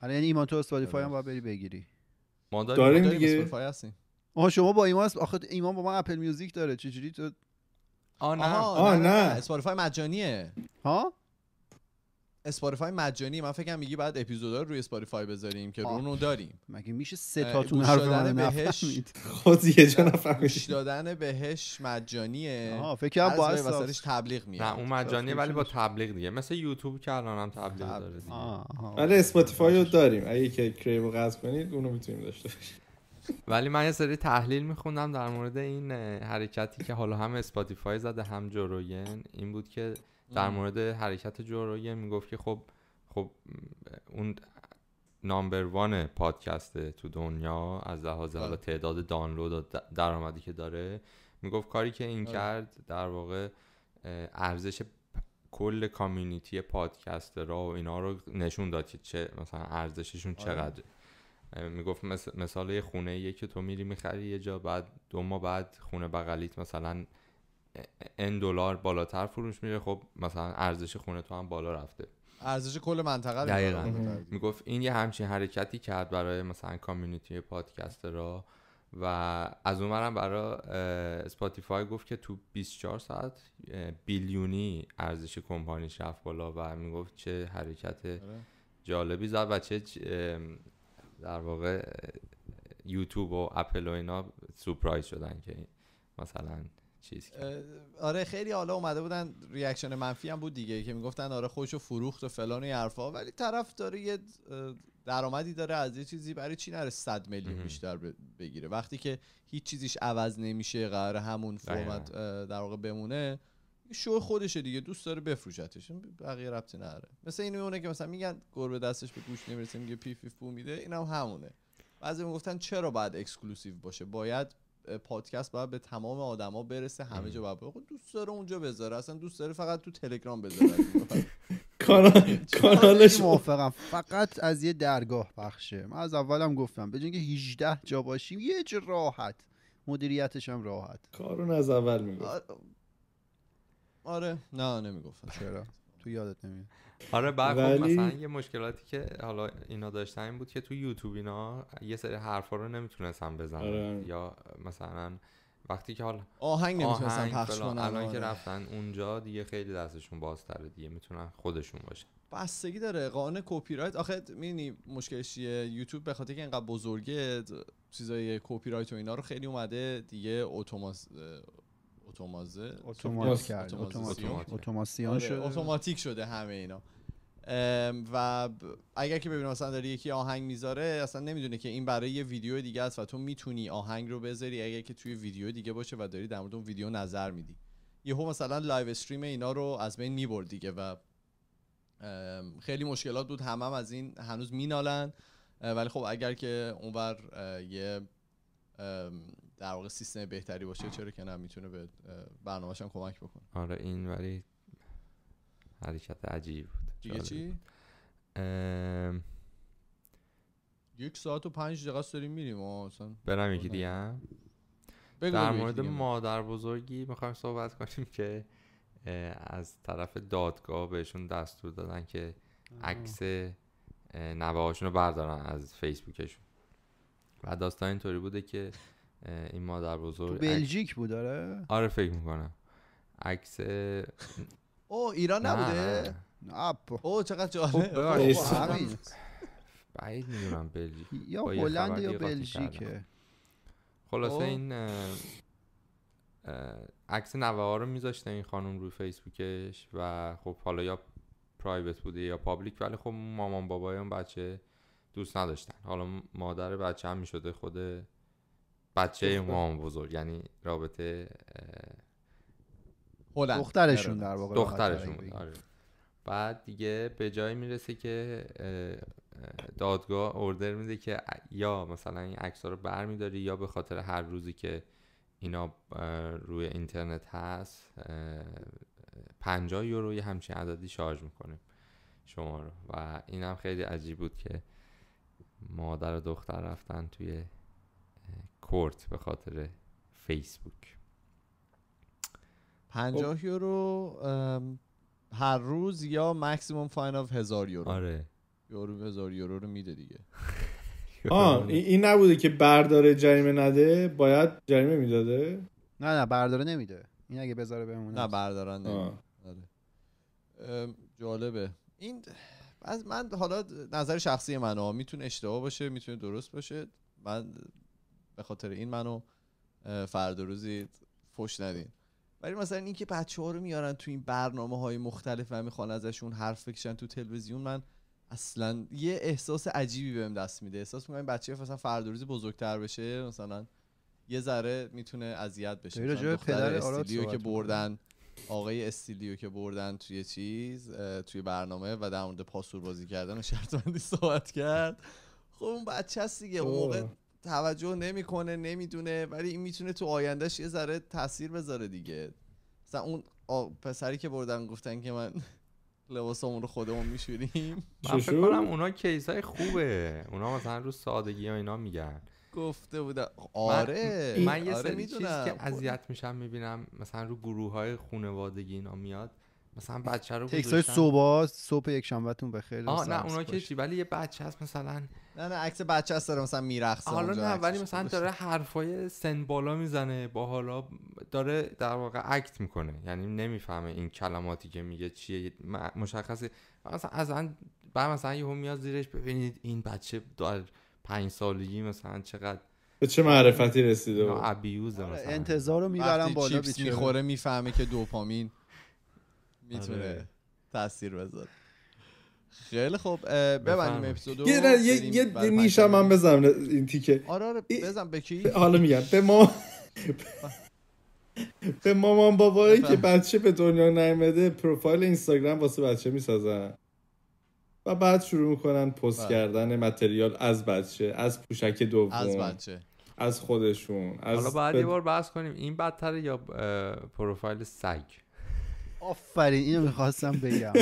حالا آره، یعنی ایمان تو اسپاتیفای هم آره. باید بری بگیری ما داریم, داریم دیگه آها شما با ایمان آخه ایمان با ما اپل میوزیک داره چجوری تو آه نه آه نه, اسپاتیفای مجانیه ها اسپاتیفای مجانی من فکر میگی بعد اپیزودا رو روی اسپاتیفای بذاریم که رونو داریم مگه میشه سه تاتون هر من بهش [laughs] خود یه جا نفهمید دادن بهش مجانیه آها فکر کنم با واسش تبلیغ میاد نه اون مجانیه ولی با تبلیغ دیگه مثل یوتیوب که هم تبلیغ داره دیگه ولی آره. اسپاتیفای رو داریم اگه که کریو قصد کنید اونو میتونیم داشته باشیم ولی من یه سری تحلیل میخوندم در مورد این حرکتی که حالا هم اسپاتیفای زده هم جوروین این بود که در مورد حرکت جوروین میگفت که خب خب اون نامبر وان پادکست تو دنیا از لحاظ حالا تعداد دانلود و درآمدی که داره میگفت کاری که این کرد در واقع ارزش کل کامیونیتی پادکست را و اینا رو نشون داد که چه مثلا ارزششون آره. چقدر میگفت مثال یه خونه یه که تو میری میخری یه جا بعد دو ماه بعد خونه بغلیت مثلا ان دلار بالاتر فروش میره خب مثلا ارزش خونه تو هم بالا رفته ارزش کل منطقه دقیقا میگفت این یه همچین حرکتی کرد برای مثلا کامیونیتی پادکست را و از اونورم برای سپاتیفای گفت که تو 24 ساعت بیلیونی ارزش کمپانیش رفت بالا و میگفت چه حرکت آره. جالبی زد و چه در واقع یوتیوب و اپل و اینا سورپرایز شدن که مثلا چیز آره خیلی حالا اومده بودن ریاکشن منفی هم بود دیگه که میگفتن آره و فروخت و فلان و حرفا ولی طرف داره یه درآمدی داره از یه چیزی برای چی نره 100 میلیون بیشتر بگیره وقتی که هیچ چیزیش عوض نمیشه قرار همون فرمت در واقع بمونه شو خودشه دیگه دوست داره بفروشتش بقیه ربطی نداره مثل این اونه که مثلا میگن گربه دستش به گوش نمیرسه میگه پیف پیف بو میده اینم هم همونه بعضی میگفتن چرا باید اکسکلوسیو باشه باید پادکست باید به تمام آدما برسه همه جا باید خود خب دوست داره اونجا بذاره اصلا دوست داره فقط تو تلگرام بذاره [laughs] [laughs] کانالش موافقم فقط از یه درگاه بخشه من از اولم گفتم به اینکه 18 جا باشیم یه جا راحت مدیریتش هم راحت کارون از اول میگه. آره نه نمیگفتن چرا تو یادت نمیاد آره بعد خب، مثلا یه مشکلاتی که حالا اینا داشتن این بود که تو یوتیوب اینا یه سری حرفا رو نمیتونستن بزنن آره. یا مثلا وقتی که حالا آهنگ نمیتونستن پخش کنن الان که آره. رفتن اونجا دیگه خیلی دستشون بازتره دیگه میتونن خودشون باشه بستگی داره قانون کپی رایت آخه میدونی مشکلش چیه یوتیوب به خاطر که اینقدر بزرگه چیزای کپی رایت و اینا رو خیلی اومده دیگه اتوماس اتومازه شده آره، اتوماتیک شده همه اینا و اگر که ببینم مثلا داری یکی آهنگ میذاره اصلا نمیدونه که این برای یه ویدیو دیگه است و تو میتونی آهنگ رو بذاری اگر که توی ویدیو دیگه باشه و داری در مورد اون ویدیو نظر میدی یهو مثلا لایو استریم اینا رو از بین میبرد دیگه و خیلی مشکلات بود همم هم از این هنوز مینالن ولی خب اگر که اونور یه در واقع سیستم بهتری باشه چرا که نه میتونه به برنامه هم کمک بکنه آره این ولی حرکت عجیب بود دیگه چی ام... یک ساعت و پنج دقیقه داریم میریم برم یکی دیگه هم در مورد مادر بزرگی میخوایم صحبت کنیم که از طرف دادگاه بهشون دستور دادن که عکس نوه رو بردارن از فیسبوکشون و داستان اینطوری بوده که این مادر بزرگ تو بلژیک بود داره آره فکر میکنم عکس [laughs] او ایران نبوده او چقدر جالبه خب، بعید میدونم بلژیک یا هلند یا بلژیکه خلاصه این عکس نوه ها رو میذاشته این خانم روی فیسبوکش و خب حالا یا پرایوت بوده یا پابلیک ولی خب مامان بابای اون بچه دوست نداشتن حالا مادر بچه هم میشده خود بچه هم بزرگ یعنی رابطه هلند دخترشون در واقع دخترشون آره. بعد دیگه به جایی میرسه که دادگاه اوردر میده که یا مثلا این عکس رو برمیداری یا به خاطر هر روزی که اینا روی اینترنت هست 50 یورو یه همچین عددی شارژ میکنیم شما رو و اینم خیلی عجیب بود که مادر و دختر رفتن توی کورت به خاطر فیسبوک 50 خب. یورو هر روز یا مکسیموم فاین آف هزار یورو آره یورو هزار یورو رو میده دیگه [laughs] آه این نبوده که برداره جریمه نده باید جریمه میداده نه نه برداره نمیده این اگه بذاره بمونه نه برداره نمیده آره. جالبه این من حالا نظر شخصی من ها میتونه اشتباه باشه میتونه درست باشه من به خاطر این منو فردا روزی فش ندین ولی مثلا اینکه بچه ها رو میارن تو این برنامه های مختلف و میخوان ازشون حرف بکشن تو تلویزیون من اصلا یه احساس عجیبی بهم دست میده احساس میکنم بچه مثلا فردا روزی بزرگتر بشه مثلا یه ذره میتونه اذیت بشه مثلا پدر استیلیو که بردن آقای استیلیو که بردن توی چیز توی برنامه و در مورد پاسور بازی کردن و شرط بندی صحبت کرد خب اون بچه هست دیگه موقع توجه نمیکنه نمیدونه ولی این میتونه تو آیندهش یه ذره تاثیر بذاره دیگه مثلا اون پسری که بردن گفتن که من [laughs] لباسامون رو خودمون میشوریم من فکر کنم اونا کیسای خوبه اونا مثلا رو سادگی ها اینا میگن گفته بوده آره من, یه آره چیز که اذیت میشم میبینم مثلا رو گروه های خانوادگی اینا میاد مثلا بچه رو تکس های صبح صبح یک شنبهتون بخیر آه نه اونا که چی ولی یه بچه هست مثلا نه نه عکس بچه هست داره مثلا میرخصه حالا نه ولی مثلا داره حرفای سن بالا میزنه با حالا داره در واقع اکت میکنه یعنی نمیفهمه این کلماتی که میگه چیه مشخصه مثلا از بعد مثلا یهو میاد زیرش ببینید این بچه در پنج سالگی مثلا چقدر به چه معرفتی رسیده بود ابیوز آره، مثلا انتظار رو میبرم بالا میخوره میفهمه که دوپامین میتونه آره. تاثیر بذاره خیلی خب ببندیم اپیزودو یه یه نیشم من بزنم این تیکه آره آره به کی حالا میگم به ما [laughs] به مامان بابایی که بچه به دنیا نیامده پروفایل اینستاگرام واسه بچه میسازن و بعد شروع میکنن پست بله. کردن متریال از بچه از پوشک دوم از بچه از خودشون حالا بعد یه بار بحث کنیم این بدتره یا پروفایل سگ آفرین اینو میخواستم بگم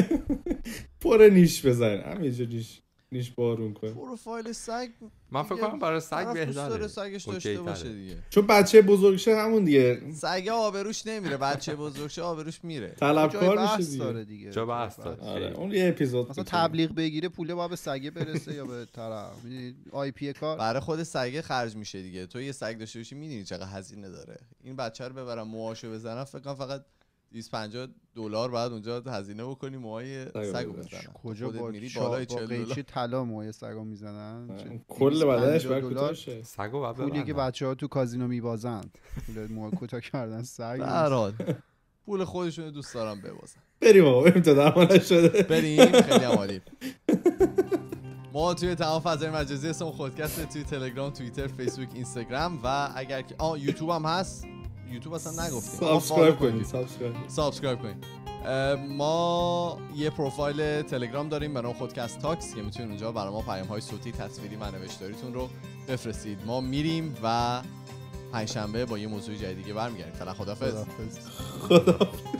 [laughs] پر نیش بزن همینجا نیش نیش بارون کن پروفایل سگ من فکر کنم برای سگ بهتره سگش داشته باشه دیگه چون بچه بزرگشه همون دیگه سگ آبروش نمیره بچه بزرگشه آبروش میره [laughs] طلبکار میشه دیگه. داره آره. اون یه اپیزود مثلا تبلیغ بگیره پوله با به سگه برسه یا به طرف یعنی آی پی کار برای خود سگه خرج میشه دیگه تو یه سگ داشته باشی میدونی چقدر هزینه داره این بچه رو ببرم موهاشو بزنم فکر کنم فقط 250 دلار بعد اونجا هزینه بکنی موهای آره، سگو آره. بزنن کجا با میری بالای 40 دلار چی طلا موهای سگو میزنن کل بدنش بعد کوتاه شه سگو بعد پولی که بچه‌ها تو کازینو میبازن پول موها کوتاه کردن سگ برات پول خودشون دوست دارم ببازن بریم بابا بریم تا درمانش شده بریم خیلی عالی ما توی تمام فضای مجازی اسم خودکست توی تلگرام توییتر فیسبوک اینستاگرام و اگر که آ یوتیوب هم هست یوتیوب اصلا نگفتیم سابسکرایب کنید سابسکرایب کنید ما یه پروفایل تلگرام داریم برای خودکست تاکس که میتونید اونجا برای ما پیام های صوتی تصویری و نوشتاریتون رو بفرستید ما میریم و پنجشنبه با یه موضوع جدیدی برمیگردیم فعلا خدافظ خدافظ [laughs]